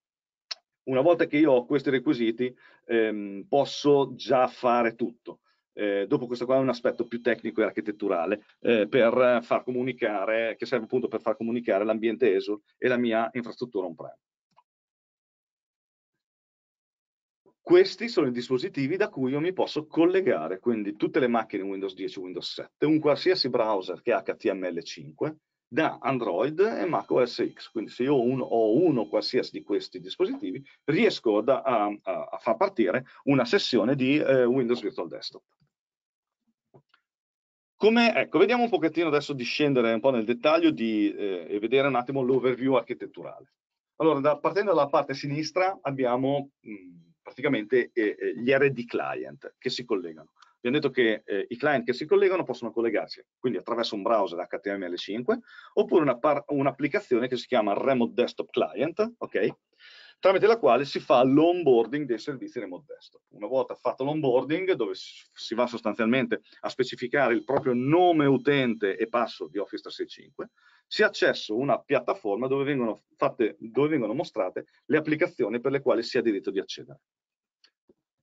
una volta che io ho questi requisiti, ehm, posso già fare tutto. Eh, dopo questo qua è un aspetto più tecnico e architetturale eh, per far comunicare, che serve appunto per far comunicare l'ambiente ESO e la mia infrastruttura on-prem. Questi sono i dispositivi da cui io mi posso collegare, quindi tutte le macchine Windows 10, Windows 7, un qualsiasi browser che ha HTML5, da Android e Mac OS X. Quindi se io ho uno, ho uno qualsiasi di questi dispositivi, riesco da, a, a, far partire una sessione di eh, Windows Virtual Desktop. Come, ecco, vediamo un pochettino adesso di scendere un po' nel dettaglio di, eh, e vedere un attimo l'overview architetturale. Allora, da, partendo dalla parte sinistra abbiamo... Mh, mm, praticamente eh, eh gli RD client che si collegano. Abbiamo detto che eh, i client che si collegano possono collegarsi quindi attraverso un browser HTML5 oppure un'applicazione che si chiama Remote Desktop Client, okay, tramite la quale si fa l'onboarding dei servizi remote desktop. Una volta fatto l'onboarding, dove si va sostanzialmente a specificare il proprio nome utente e password di Office 365, si ha accesso a una piattaforma dove vengono, fatte, dove vengono mostrate le applicazioni per le quali si ha diritto di accedere.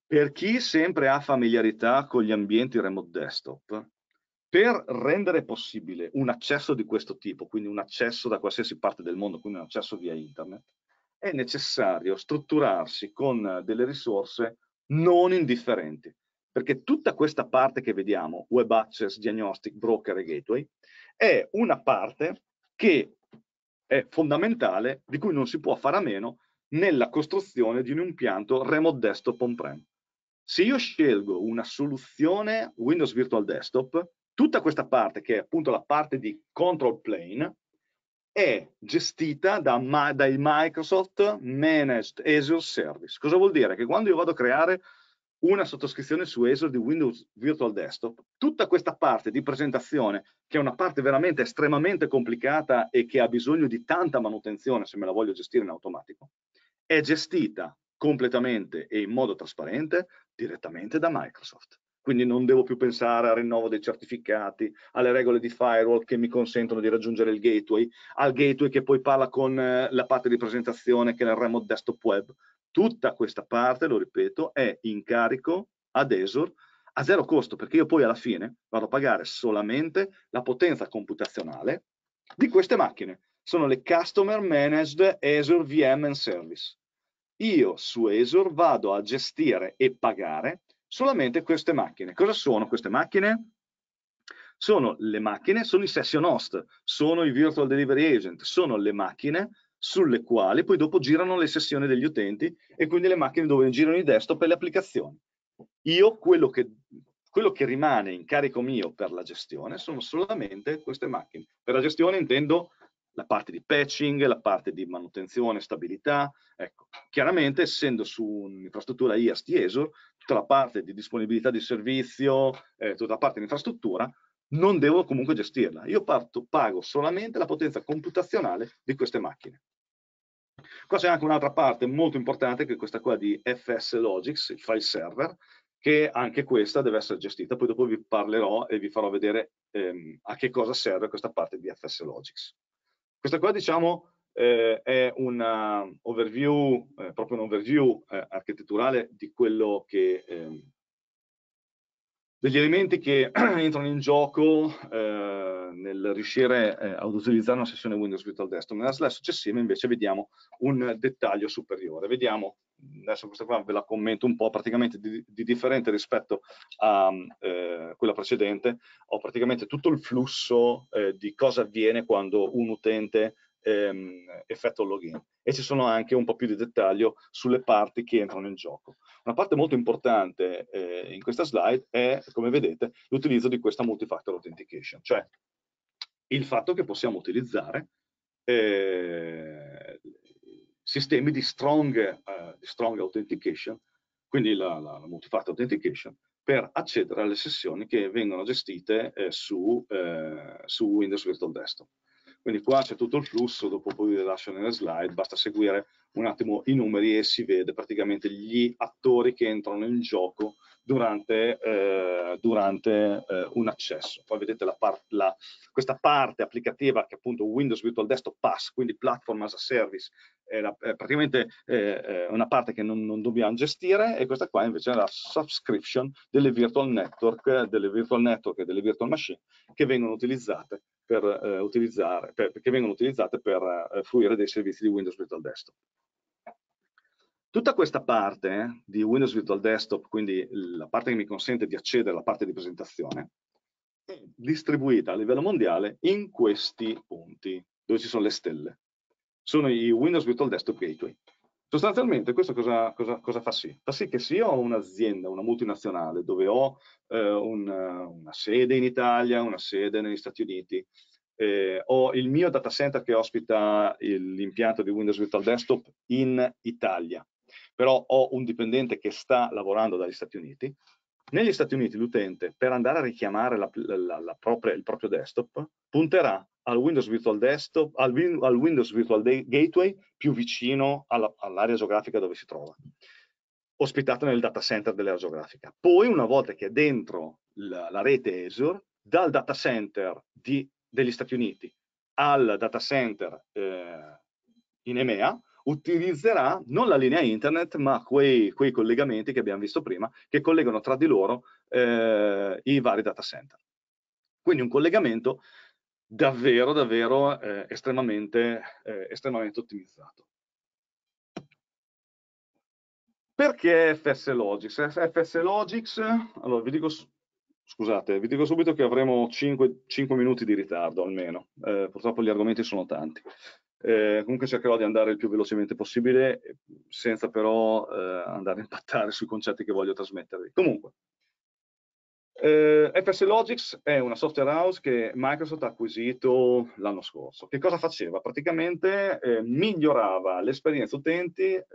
Per chi sempre ha familiarità con gli ambienti remote desktop, per rendere possibile un accesso di questo tipo, quindi un accesso da qualsiasi parte del mondo, quindi un accesso via internet, è necessario strutturarsi con delle risorse non indifferenti, perché tutta questa parte che vediamo, web access, diagnostic, broker e gateway, è una parte che è fondamentale, di cui non si può fare a meno nella costruzione di un impianto remote desktop on-prem. Se io scelgo una soluzione Windows Virtual Desktop, tutta questa parte, che è appunto la parte di control plane, è gestita da, dai Microsoft Managed Azure Service. Cosa vuol dire? Che quando io vado a creare una sottoscrizione su ESO di Windows Virtual Desktop. Tutta questa parte di presentazione, che è una parte veramente estremamente complicata e che ha bisogno di tanta manutenzione se me la voglio gestire in automatico, è gestita completamente e in modo trasparente direttamente da Microsoft. Quindi non devo più pensare al rinnovo dei certificati, alle regole di firewall che mi consentono di raggiungere il gateway, al gateway che poi parla con eh, la parte di presentazione che è nel remote desktop web Tutta questa parte, lo ripeto, è in carico ad ESOR a zero costo, perché io poi alla fine vado a pagare solamente la potenza computazionale di queste macchine. Sono le Customer Managed Azure VM and Service. Io su Azure vado a gestire e pagare solamente queste macchine. Cosa sono queste macchine? Sono le macchine, sono i session host, sono i virtual delivery agent, sono le macchine sulle quali poi dopo girano le sessioni degli utenti e quindi le macchine dove girano i desktop e le applicazioni. Io quello che, quello che rimane in carico mio per la gestione sono solamente queste macchine. Per la gestione intendo la parte di patching, la parte di manutenzione, stabilità. Ecco, chiaramente essendo su un'infrastruttura IAS di ESOR, tutta la parte di disponibilità di servizio, eh, tutta la parte di infrastruttura, non devo comunque gestirla. Io parto, pago solamente la potenza computazionale di queste macchine. Qua c'è anche un'altra parte molto importante che è questa qua di FS Logics, il file server, che anche questa deve essere gestita, poi dopo vi parlerò e vi farò vedere ehm, a che cosa serve questa parte di FS Logics. Questa qua diciamo eh, è un eh, overview, eh, proprio un overview eh, architetturale di quello che ehm, degli elementi che entrano in gioco eh, nel riuscire eh, ad utilizzare una sessione Windows Virtual Desktop. Nella slide successiva invece vediamo un dettaglio superiore. Vediamo, adesso questa qua ve la commento un po', praticamente di, di differente rispetto a eh, quella precedente, ho praticamente tutto il flusso eh, di cosa avviene quando un utente ehm, effetto login e ci sono anche un po' più di dettaglio sulle parti che entrano in gioco. Una parte molto importante eh, in questa slide è, come vedete, l'utilizzo di questa multifactor authentication, cioè il fatto che possiamo utilizzare eh, sistemi di strong, eh, strong, authentication, quindi la, la, la multifactor authentication, per accedere alle sessioni che vengono gestite eh, su, eh, su Windows Virtual Desktop. Quindi qua c'è tutto il flusso, dopo poi vi lascio nelle slide, basta seguire un attimo i numeri e si vede praticamente gli attori che entrano in gioco durante, eh, durante eh, un accesso. Poi vedete la par la, questa parte applicativa che appunto Windows Virtual Desktop Pass, quindi Platform as a Service, è, la, è praticamente eh, eh una parte che non, non, dobbiamo gestire e questa qua invece è la subscription delle virtual network, delle virtual network e delle virtual machine che vengono utilizzate per, eh, utilizzare, per, che vengono utilizzate per eh, fruire dei servizi di Windows Virtual Desktop. Tutta questa parte di Windows Virtual Desktop, quindi la parte che mi consente di accedere alla parte di presentazione, è distribuita a livello mondiale in questi punti, dove ci sono le stelle. Sono i Windows Virtual Desktop Gateway. Sostanzialmente questo cosa, cosa, cosa, fa sì? Fa sì che se io ho un'azienda, una multinazionale, dove ho eh, una, una, sede in Italia, una sede negli Stati Uniti, eh, ho il mio data center che ospita l'impianto di Windows Virtual Desktop in Italia, però ho un dipendente che sta lavorando dagli Stati Uniti, negli Stati Uniti l'utente, per andare a richiamare la, la, la propria, il proprio desktop, punterà al Windows Virtual Desktop, al, al Windows Virtual Day, Gateway più vicino all'area geografica dove si trova, ospitato nel data center dell'area geografica. Poi, una volta che è dentro la, la rete Azure, dal data center di, degli Stati Uniti al data center eh, in EMEA, utilizzerà non la linea internet, ma quei, quei collegamenti che abbiamo visto prima, che collegano tra di loro eh, i vari data center. Quindi un collegamento davvero, davvero eh, estremamente, eh, estremamente ottimizzato. Perché FS Logics? FS Logics, allora vi dico, scusate, vi dico subito che avremo 5, 5 minuti di ritardo almeno, eh, purtroppo gli argomenti sono tanti. Eh, comunque cercherò di andare il più velocemente possibile, senza però eh, andare a impattare sui concetti che voglio trasmettervi. Comunque, eh, FS Logics è una software house che Microsoft ha acquisito l'anno scorso. Che cosa faceva? Praticamente eh, migliorava l'esperienza utente,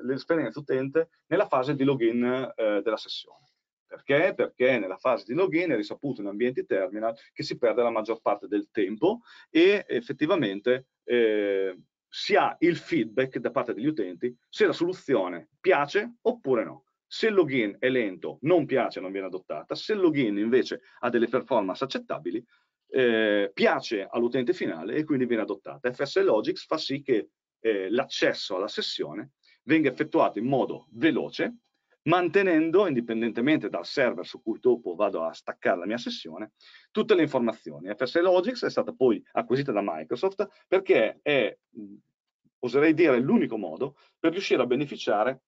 utente nella fase di login eh, della sessione. Perché? Perché nella fase di login è risaputo in ambienti terminal che si perde la maggior parte del tempo e effettivamente eh, si ha il feedback da parte degli utenti se la soluzione piace oppure no. Se il login è lento, non piace, non viene adottata. Se il login invece ha delle performance accettabili, eh, piace all'utente finale e quindi viene adottata. FS Logics fa sì che eh, l'accesso alla sessione venga effettuato in modo veloce mantenendo, indipendentemente dal server su cui dopo vado a staccare la mia sessione, tutte le informazioni. FSL Logics è stata poi acquisita da Microsoft perché è, oserei dire, l'unico modo per riuscire a beneficiare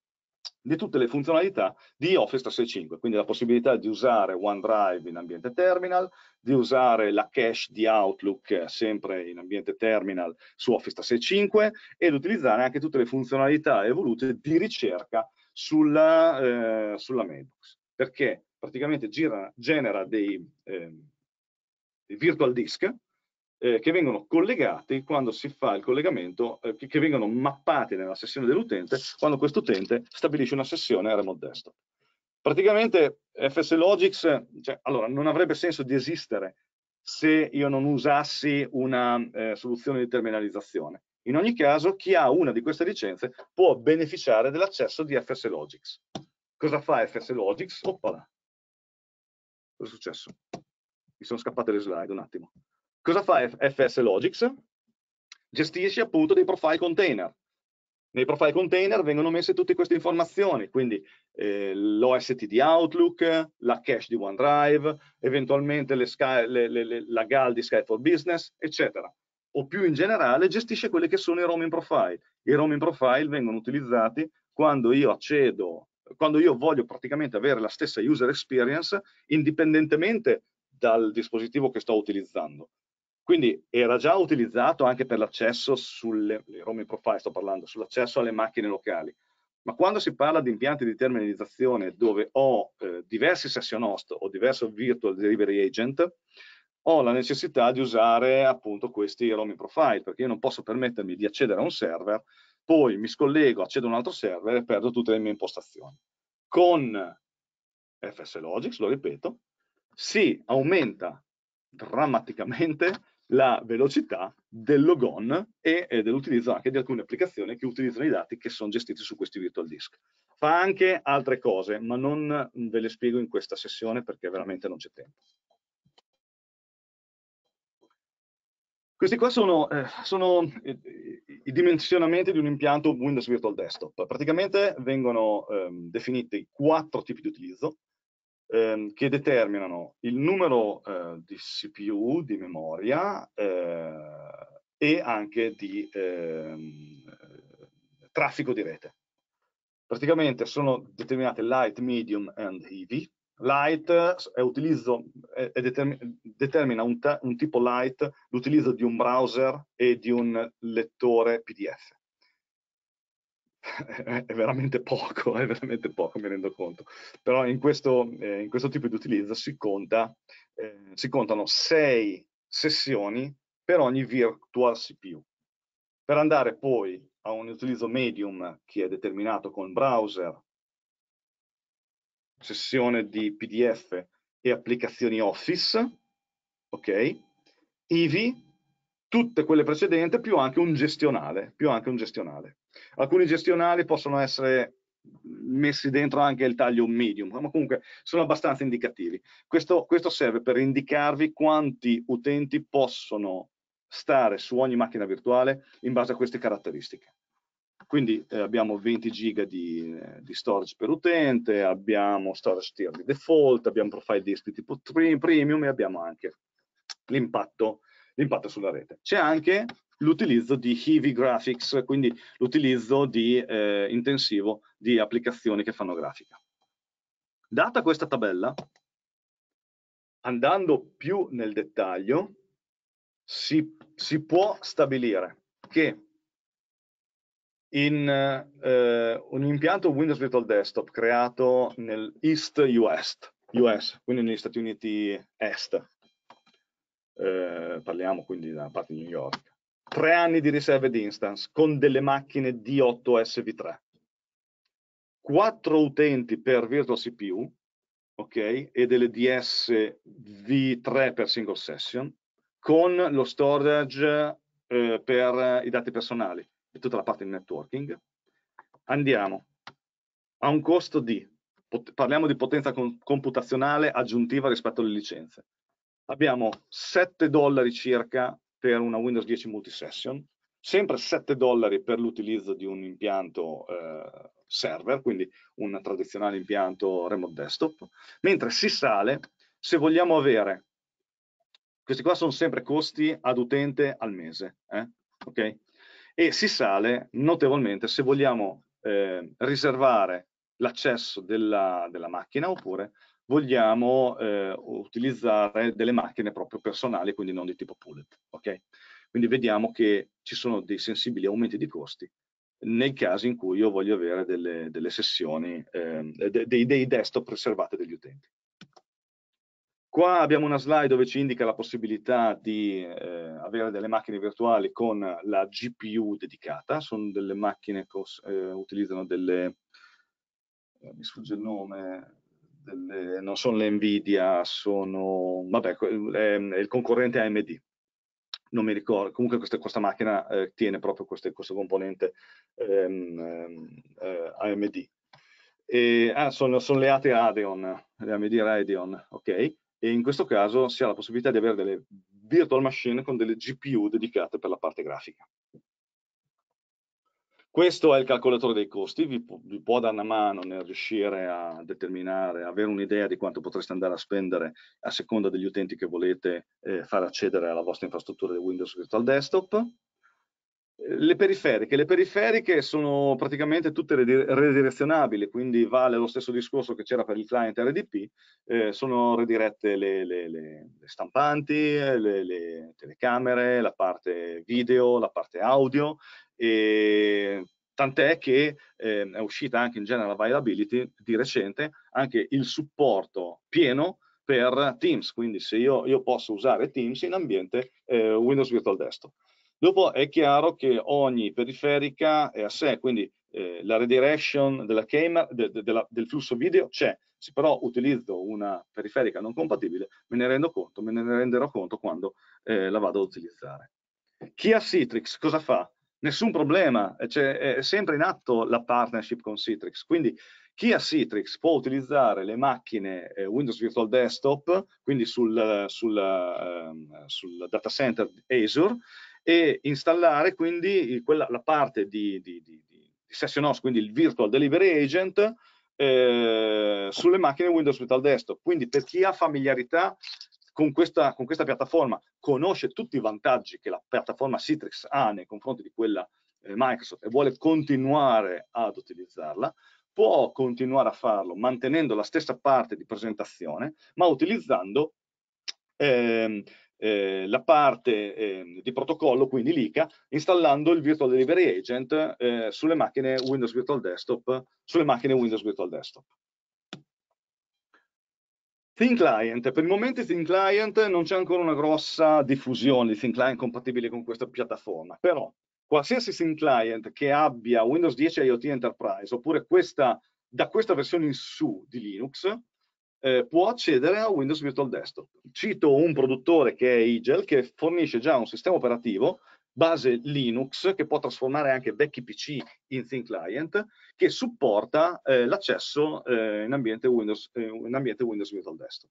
di tutte le funzionalità di Office 365, quindi la possibilità di usare OneDrive in ambiente terminal, di usare la cache di Outlook sempre in ambiente terminal su Office 365 ed utilizzare anche tutte le funzionalità evolute di ricerca sulla, eh, sulla mailbox, perché praticamente gira, genera dei, eh, dei, virtual disk eh, che vengono collegati quando si fa il collegamento, eh, che, che, vengono mappati nella sessione dell'utente quando questo utente stabilisce una sessione remote desktop. Praticamente FS Logix, cioè, allora, non avrebbe senso di esistere se io non usassi una eh, soluzione di terminalizzazione in ogni caso, chi ha una di queste licenze può beneficiare dell'accesso di FS FSLogix. Cosa fa FS FSLogix? Oppala. Cosa è successo? Mi sono scappate le slide un attimo. Cosa fa FS FSLogix? Gestisce appunto dei profile container. Nei profile container vengono messe tutte queste informazioni, quindi eh, l'OST di Outlook, la cache di OneDrive, eventualmente le Sky, le, le, la GAL di Sky for Business, eccetera o più in generale gestisce quelli che sono i roaming profile. I roaming profile vengono utilizzati quando io accedo, quando io voglio praticamente avere la stessa user experience indipendentemente dal dispositivo che sto utilizzando. Quindi era già utilizzato anche per l'accesso sulle roaming profile, sto parlando, sull'accesso alle macchine locali. Ma quando si parla di impianti di terminalizzazione dove ho eh, diversi session host o diverso virtual delivery agent, ho la necessità di usare appunto questi roaming profile, perché io non posso permettermi di accedere a un server, poi mi scollego, accedo a un altro server e perdo tutte le mie impostazioni. Con FS Logics, lo ripeto, si aumenta drammaticamente la velocità del logon e, e dell'utilizzo anche di alcune applicazioni che utilizzano i dati che sono gestiti su questi virtual disk. Fa anche altre cose, ma non ve le spiego in questa sessione perché veramente non c'è tempo. Questi qua sono, eh, sono eh, i dimensionamenti di un impianto Windows Virtual Desktop. Praticamente vengono ehm, definiti quattro tipi di utilizzo ehm, che determinano il numero eh, di CPU, di memoria eh, e anche di ehm, traffico di rete. Praticamente sono determinate light, medium and heavy light è utilizzo, è, è determina un, un, tipo light l'utilizzo di un browser e di un lettore PDF. è veramente poco, è veramente poco, mi rendo conto. Però in questo, eh, in questo tipo di utilizzo si, conta, eh, si contano sei sessioni per ogni virtual CPU. Per andare poi a un utilizzo medium che è determinato con browser sessione di PDF e applicazioni Office, ok? IVI, tutte quelle precedenti, più anche un gestionale, più anche un gestionale. Alcuni gestionali possono essere messi dentro anche il taglio medium, ma comunque sono abbastanza indicativi. Questo, questo serve per indicarvi quanti utenti possono stare su ogni macchina virtuale in base a queste caratteristiche. Quindi eh, abbiamo 20 giga di, eh, di, storage per utente, abbiamo storage tier di default, abbiamo profile disk di tipo premium e abbiamo anche l'impatto sulla rete. C'è anche l'utilizzo di Heavy Graphics, quindi l'utilizzo eh, intensivo di applicazioni che fanno grafica. Data questa tabella, andando più nel dettaglio, si, si può stabilire che in eh, un impianto Windows Virtual Desktop creato nel East US, US quindi negli Stati Uniti Est, eh, parliamo quindi da parte di New York, tre anni di riserve di instance con delle macchine D8 SV3, quattro utenti per Virtual CPU, ok, e delle DS V3 per single session, con lo storage eh, per eh, i dati personali di tutta la parte di networking, andiamo a un costo di, parliamo di potenza computazionale aggiuntiva rispetto alle licenze, abbiamo 7 dollari circa per una Windows 10 multisession, sempre 7 dollari per l'utilizzo di un impianto eh, server, quindi un tradizionale impianto remote desktop, mentre si sale se vogliamo avere, questi qua sono sempre costi ad utente al mese, eh? okay? e si sale notevolmente se vogliamo eh, riservare l'accesso della, della, macchina oppure vogliamo eh, utilizzare delle macchine proprio personali, quindi non di tipo pullet. Okay? Quindi vediamo che ci sono dei sensibili aumenti di costi nel caso in cui io voglio avere delle, delle sessioni, eh, dei, dei desktop riservati dagli utenti. Qua abbiamo una slide dove ci indica la possibilità di eh, avere delle macchine virtuali con la GPU dedicata, sono delle macchine che eh, utilizzano delle, eh, mi sfugge il nome, delle, non sono le Nvidia, sono, vabbè, è, il concorrente AMD, non mi ricordo, comunque questa, questa macchina eh, tiene proprio queste, questo componente ehm, ehm AMD. E, ah, sono, sono le AT Radeon, le AMD Radeon, ok? e in questo caso si ha la possibilità di avere delle virtual machine con delle GPU dedicate per la parte grafica. Questo è il calcolatore dei costi, vi, vi può dare una mano nel riuscire a determinare, avere un'idea di quanto potreste andare a spendere a seconda degli utenti che volete eh, far accedere alla vostra infrastruttura di Windows Virtual Desktop. Le periferiche. Le periferiche sono praticamente tutte redirezionabili, quindi vale lo stesso discorso che c'era per il client RDP, eh, sono redirette le, le, le stampanti, le, le, telecamere, la parte video, la parte audio, e tant'è che eh, è uscita anche in General Availability di recente anche il supporto pieno per Teams, quindi se io, io posso usare Teams in ambiente eh, Windows Virtual Desktop. Dopo è chiaro che ogni periferica è a sé, quindi eh, la redirection della camera, de, de, de, del flusso video c'è, se però utilizzo una periferica non compatibile me ne rendo conto, me ne renderò conto quando eh, la vado a utilizzare. Chi ha Citrix cosa fa? Nessun problema, cioè, è sempre in atto la partnership con Citrix, quindi chi ha Citrix può utilizzare le macchine eh, Windows Virtual Desktop, quindi sul, sul, ehm, sul data center Azure, e installare quindi quella, la parte di, di, di, di Session Host, quindi il Virtual Delivery Agent, eh, sulle macchine Windows Vital Desktop. Quindi per chi ha familiarità con questa, con questa, piattaforma, conosce tutti i vantaggi che la piattaforma Citrix ha nei confronti di quella eh, Microsoft e vuole continuare ad utilizzarla, può continuare a farlo mantenendo la stessa parte di presentazione, ma utilizzando ehm, eh, la parte eh, di protocollo, quindi l'ICA, installando il Virtual Delivery Agent eh, sulle macchine Windows Virtual Desktop, sulle macchine Windows Virtual Desktop. Thin Client, per il momento Thin Client non c'è ancora una grossa diffusione di Thin Client compatibile con questa piattaforma, però qualsiasi Thin Client che abbia Windows 10 IoT Enterprise oppure questa, da questa versione in su di Linux eh, può accedere a Windows Virtual Desktop. Cito un produttore che è IGEL, che fornisce già un sistema operativo base Linux che può trasformare anche vecchi PC in thin client che supporta eh, l'accesso eh, in, ambiente Windows, eh, in ambiente Windows Virtual Desktop.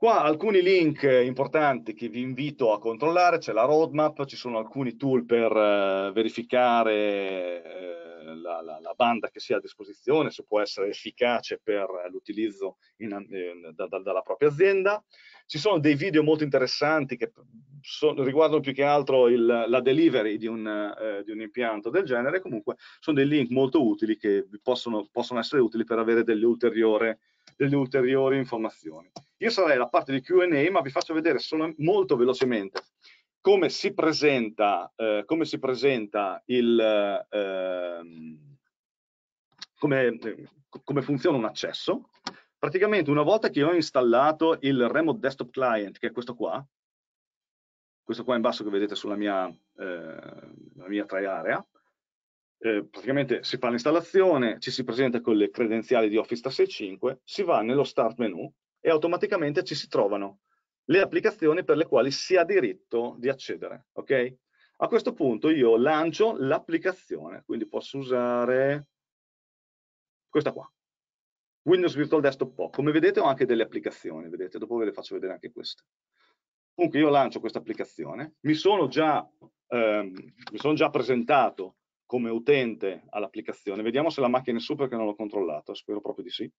Qua alcuni link importanti che vi invito a controllare, c'è la roadmap, ci sono alcuni tool per eh, verificare eh, la, la, la, banda che sia a disposizione, se può essere efficace per eh, l'utilizzo eh, da, da, dalla propria azienda. Ci sono dei video molto interessanti che mm, sono, riguardano più che altro il, la delivery di un, eh, di un, impianto del genere, comunque sono dei link molto utili che possono, possono essere utili per avere delle dell'ulteriore delle ulteriori informazioni. Io sarei la parte di Q&A, ma vi faccio vedere solo, molto velocemente come si presenta, eh, come si presenta il... Eh, come, come funziona un accesso. Praticamente una volta che ho installato il Remote Desktop Client, che è questo qua, questo qua in basso che vedete sulla mia, eh, mia triarea, eh, praticamente si fa l'installazione, ci si presenta con le credenziali di Office 365, si va nello Start menu e automaticamente ci si trovano le applicazioni per le quali si ha diritto di accedere. Okay? A questo punto io lancio l'applicazione, quindi posso usare questa qua, Windows Virtual Desktop POC. Come vedete ho anche delle applicazioni, vedete? dopo ve le faccio vedere anche queste. Comunque io lancio questa applicazione, mi sono già, ehm, mi sono già presentato come utente all'applicazione. Vediamo se la macchina è su perché non l'ho controllata, spero proprio di sì.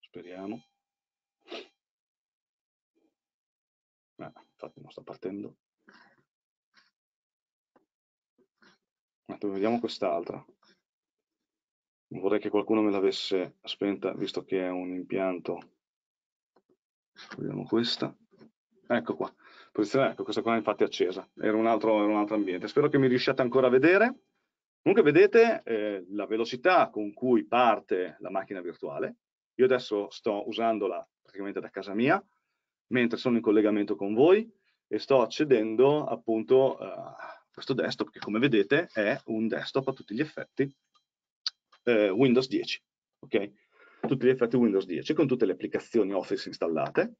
Speriamo. Ah, infatti non sta partendo. vediamo quest'altra. Vorrei che qualcuno me l'avesse spenta, visto che è un impianto. Vediamo questa. Ecco qua. Posizione, ecco, questa qua è infatti accesa, era un, altro, era un altro ambiente. Spero che mi riusciate ancora a vedere. Comunque vedete eh, la velocità con cui parte la macchina virtuale. Io adesso sto usandola praticamente da casa mia, mentre sono in collegamento con voi e sto accedendo appunto a questo desktop che come vedete è un desktop a tutti gli effetti eh, Windows 10, ok? Tutti gli effetti Windows 10 con tutte le applicazioni Office installate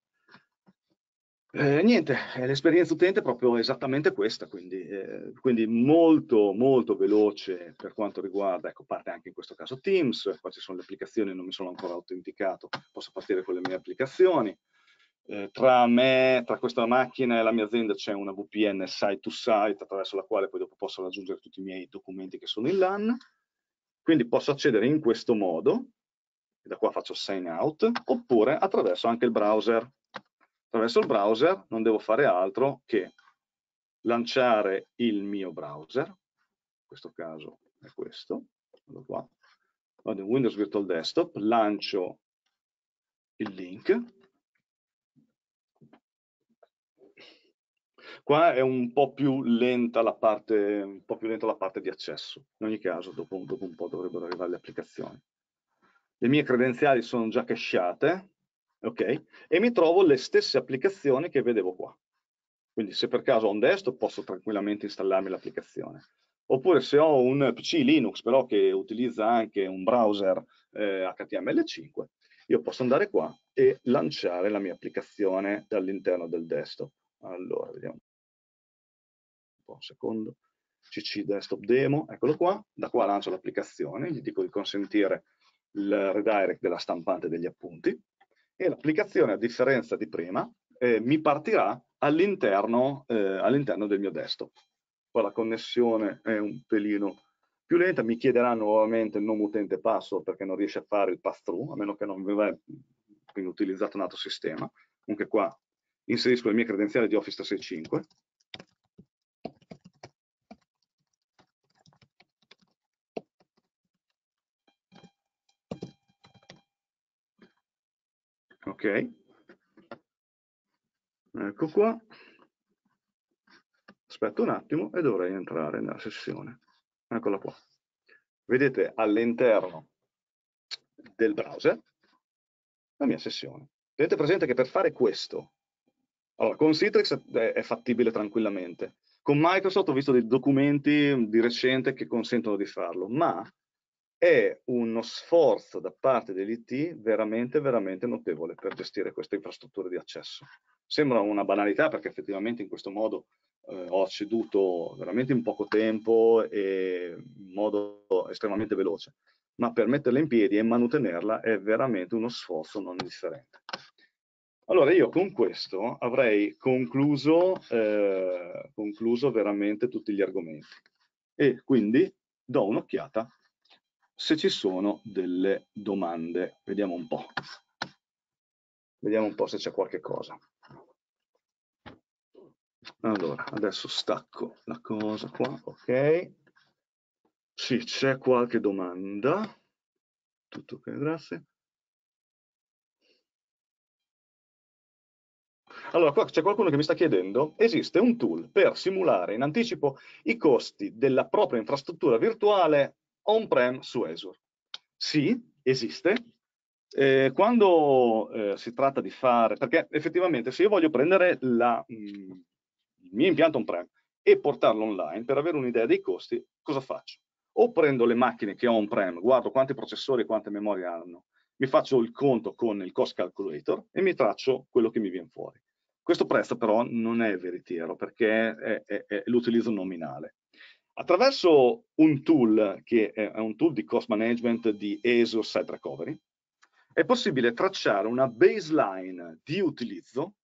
eh, niente, eh, l'esperienza utente è proprio esattamente questa, quindi, eh, quindi, molto molto veloce per quanto riguarda, ecco parte anche in questo caso Teams, qua ci sono le applicazioni, non mi sono ancora autenticato, posso partire con le mie applicazioni. Eh, tra me, tra questa macchina e la mia azienda c'è una VPN site to site attraverso la quale poi dopo posso raggiungere tutti i miei documenti che sono in LAN, quindi posso accedere in questo modo, da qua faccio sign out, oppure attraverso anche il browser attraverso il browser non devo fare altro che lanciare il mio browser, in questo caso è questo, vado qua, vado in Windows Virtual Desktop, lancio il link. Qua è un po' più lenta la parte, lenta la parte di accesso, in ogni caso dopo, dopo un po' dovrebbero arrivare le applicazioni. Le mie credenziali sono già cachate, ok? E mi trovo le stesse applicazioni che vedevo qua. Quindi se per caso ho un desktop posso tranquillamente installarmi l'applicazione. Oppure se ho un PC Linux però che utilizza anche un browser eh, HTML5, io posso andare qua e lanciare la mia applicazione dall'interno del desktop. Allora, vediamo un secondo. CC Desktop Demo, eccolo qua. Da qua lancio l'applicazione, gli dico di consentire il redirect della stampante degli appunti e l'applicazione, a differenza di prima, eh, mi partirà all'interno eh, all del mio desktop. Poi la connessione è un pelino più lenta, mi chiederà nuovamente il nome utente password perché non riesce a fare il pass-through, a meno che non venga utilizzato un altro sistema. Comunque qua inserisco le mie credenziali di Office 365 ok ecco qua aspetto un attimo e dovrei entrare nella sessione eccola qua vedete all'interno del browser la mia sessione tenete presente che per fare questo allora con Citrix è, è fattibile tranquillamente con Microsoft ho visto dei documenti di recente che consentono di farlo ma è uno sforzo da parte dell'IT veramente, veramente notevole per gestire queste infrastrutture di accesso. Sembra una banalità perché effettivamente in questo modo eh, ho ceduto veramente in poco tempo e in modo estremamente veloce, ma per metterla in piedi e mantenerla è veramente uno sforzo non indifferente. Allora io con questo avrei concluso, eh, concluso veramente tutti gli argomenti e quindi do un'occhiata se ci sono delle domande. Vediamo un po'. Vediamo un po' se c'è qualche cosa. Allora, adesso stacco la cosa qua, ok. Sì, c'è qualche domanda. Tutto ok, grazie. Allora, qua c'è qualcuno che mi sta chiedendo, esiste un tool per simulare in anticipo i costi della propria infrastruttura virtuale on-prem su Azure. Sì, esiste. Eh, quando eh, si tratta di fare, perché effettivamente se io voglio prendere la, mh, mm, il mio impianto on-prem e portarlo online per avere un'idea dei costi, cosa faccio? O prendo le macchine che ho on-prem, guardo quanti processori e quante memorie hanno, mi faccio il conto con il cost calculator e mi traccio quello che mi viene fuori. Questo prezzo però non è veritiero perché è, è, è l'utilizzo nominale attraverso un tool che è un tool di cost management di ESO Site Recovery, è possibile tracciare una baseline di utilizzo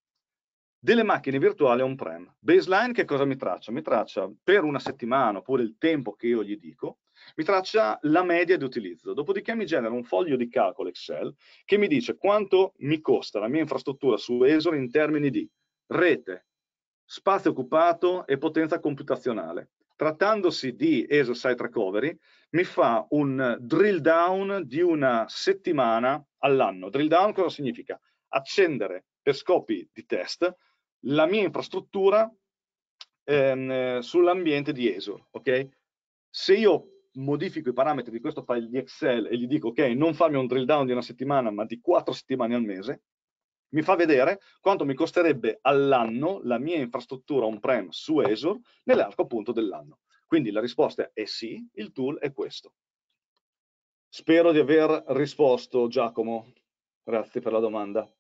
delle macchine virtuali on-prem. Baseline che cosa mi traccia? Mi traccia per una settimana, oppure il tempo che io gli dico, mi traccia la media di utilizzo. Dopodiché mi genera un foglio di calcolo Excel che mi dice quanto mi costa la mia infrastruttura su ESO in termini di rete, spazio occupato e potenza computazionale trattandosi di ESO Site Recovery, mi fa un drill down di una settimana all'anno. Drill down cosa significa? Accendere per scopi di test la mia infrastruttura ehm, sull'ambiente di ESO. Okay? Se io modifico i parametri di questo file di Excel e gli dico ok, non farmi un drill down di una settimana, ma di quattro settimane al mese, mi fa vedere quanto mi costerebbe all'anno la mia infrastruttura on-prem su Azure nell'arco appunto dell'anno. Quindi la risposta è sì, il tool è questo. Spero di aver risposto Giacomo, grazie per la domanda.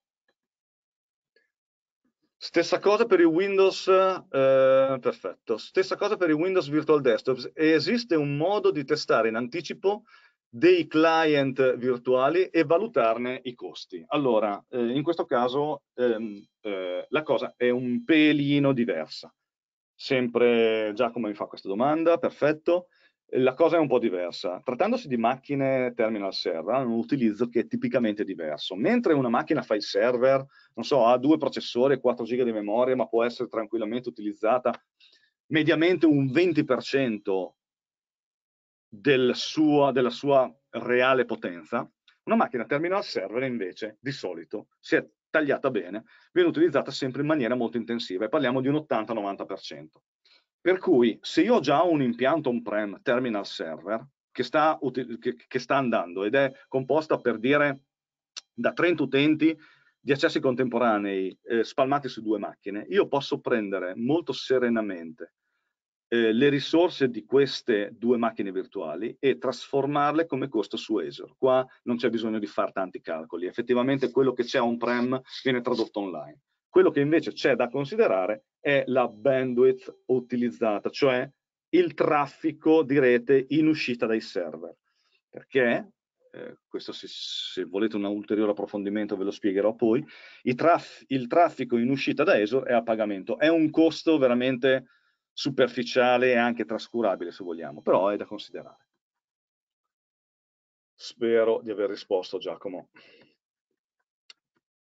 Stessa cosa per i Windows, eh, perfetto, stessa cosa per i Windows Virtual Desktop. esiste un modo di testare in anticipo dei client virtuali e valutarne i costi. Allora, eh, in questo caso ehm, eh, la cosa è un pelino diversa. Sempre Giacomo mi fa questa domanda, perfetto. La cosa è un po' diversa. Trattandosi di macchine terminal server, hanno un utilizzo che è tipicamente diverso. Mentre una macchina file server, non so, ha due processori e 4 giga di memoria, ma può essere tranquillamente utilizzata mediamente un 20% del sua, della sua reale potenza, una macchina terminal server invece di solito si è tagliata bene, viene utilizzata sempre in maniera molto intensiva e parliamo di un 80-90%. Per cui se io ho già un impianto on-prem terminal server che sta, che, che sta andando ed è composta per dire da 30 utenti di accessi contemporanei eh, spalmati su due macchine, io posso prendere molto serenamente eh, le risorse di queste due macchine virtuali e trasformarle come costo su Azure. Qua non c'è bisogno di fare tanti calcoli, effettivamente quello che c'è on-prem viene tradotto online. Quello che invece c'è da considerare è la bandwidth utilizzata, cioè il traffico di rete in uscita dai server. Perché eh, questo se, se, volete un ulteriore approfondimento ve lo spiegherò poi, traf il traffico in uscita da Azure è a pagamento, è un costo veramente superficiale e anche trascurabile se vogliamo, però è da considerare. Spero di aver risposto Giacomo.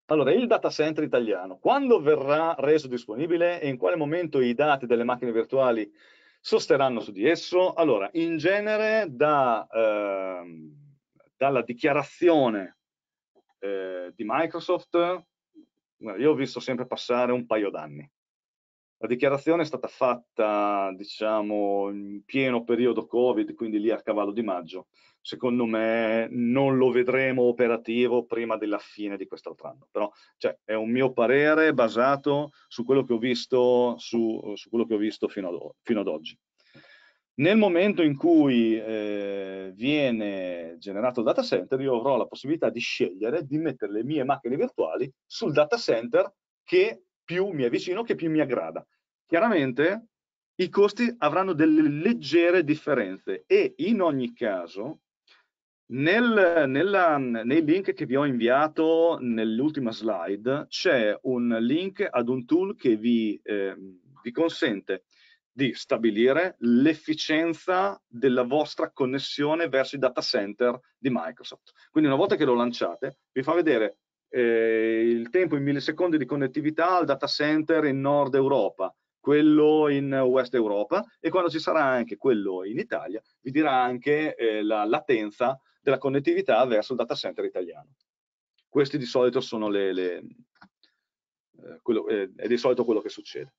Allora, il data center italiano, quando verrà reso disponibile e in quale momento i dati delle macchine virtuali sosterranno su di esso? Allora, in genere da, eh, dalla dichiarazione eh, di Microsoft, eh, io ho visto sempre passare un paio d'anni, la dichiarazione è stata fatta, diciamo, in pieno periodo Covid, quindi lì a cavallo di maggio. Secondo me non lo vedremo operativo prima della fine di quest'altro anno, però cioè, è un mio parere basato su quello che ho visto, su, su quello che ho visto fino, ad, fino ad oggi. Nel momento in cui eh, viene generato il data center, io avrò la possibilità di scegliere di mettere le mie macchine virtuali sul data center che più mi avvicino, che più mi aggrada. Chiaramente i costi avranno delle leggere differenze e in ogni caso nel, nella, nei link che vi ho inviato nell'ultima slide c'è un link ad un tool che vi, eh, vi consente di stabilire l'efficienza della vostra connessione verso i data center di Microsoft. Quindi una volta che lo lanciate vi fa vedere eh, il tempo in millisecondi di connettività al data center in nord Europa, quello in West Europa e quando ci sarà anche quello in Italia vi dirà anche eh, la latenza della connettività verso il data center italiano. Questi di solito sono le, le eh, quello, eh, è di solito quello che succede.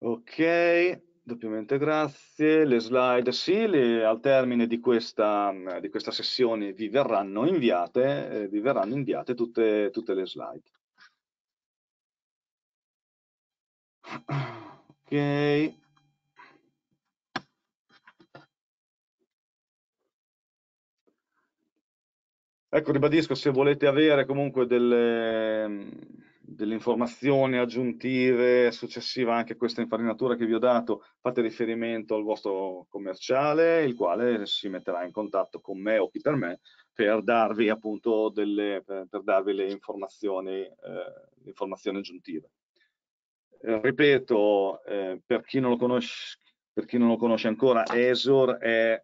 Ok, Doppiamente grazie. Le slide, sì, le, al termine di questa, di questa, sessione vi verranno inviate, eh, vi verranno inviate tutte, tutte, le slide. Ok. Ecco, ribadisco, se volete avere comunque delle delle informazioni aggiuntive successive anche a questa infarinatura che vi ho dato, fate riferimento al vostro commerciale, il quale si metterà in contatto con me o chi per me per darvi appunto delle, per, darvi le informazioni, eh, informazioni aggiuntive. ripeto, eh, per, chi conosce, per chi non lo conosce ancora, ESOR è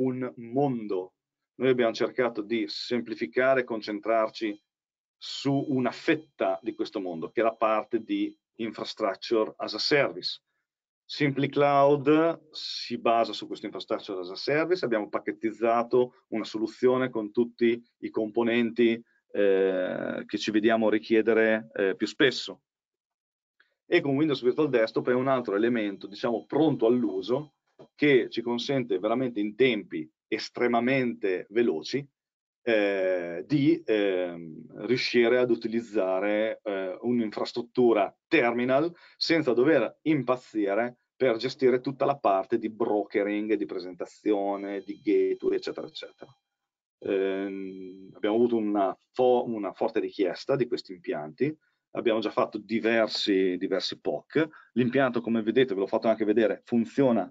un mondo. Noi abbiamo cercato di semplificare, concentrarci su una fetta di questo mondo, che è la parte di infrastructure as a service. Simply Cloud si basa su questo infrastructure as a service, abbiamo pacchettizzato una soluzione con tutti i componenti eh, che ci vediamo richiedere eh, più spesso. E con Windows Virtual Desktop è un altro elemento, diciamo, pronto all'uso che ci consente veramente in tempi estremamente veloci eh, di ehm, riuscire ad utilizzare eh, un'infrastruttura terminal senza dover impazzire per gestire tutta la parte di brokering, di presentazione, di gateway, eccetera, eccetera. Eh, abbiamo avuto una, fo una, forte richiesta di questi impianti, abbiamo già fatto diversi, diversi POC, l'impianto come vedete, ve l'ho fatto anche vedere, funziona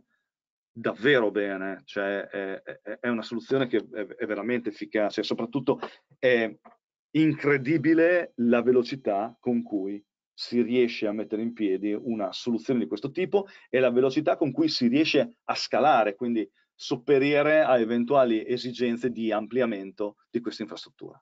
davvero bene, cioè è, è, una soluzione che è, è veramente efficace, soprattutto è incredibile la velocità con cui si riesce a mettere in piedi una soluzione di questo tipo e la velocità con cui si riesce a scalare, quindi sopperire a eventuali esigenze di ampliamento di questa infrastruttura.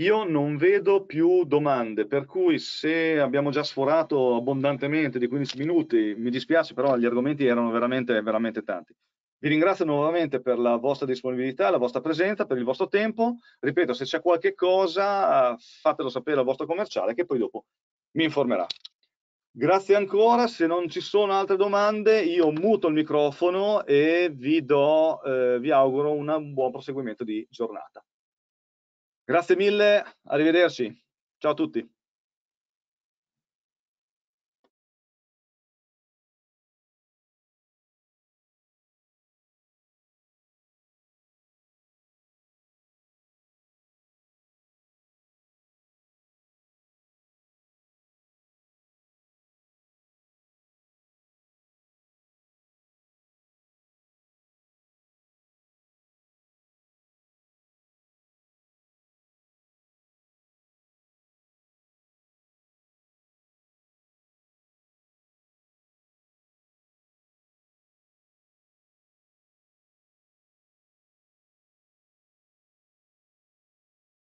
Io non vedo più domande, per cui se abbiamo già sforato abbondantemente di 15 minuti, mi dispiace, però gli argomenti erano veramente, veramente tanti. Vi ringrazio nuovamente per la vostra disponibilità, la vostra presenza, per il vostro tempo. Ripeto, se c'è qualche cosa fatelo sapere al vostro commerciale che poi dopo mi informerà. Grazie ancora, se non ci sono altre domande io muto il microfono e vi, do, eh, vi auguro un buon proseguimento di giornata. Grazie mille, arrivederci. Ciao a tutti.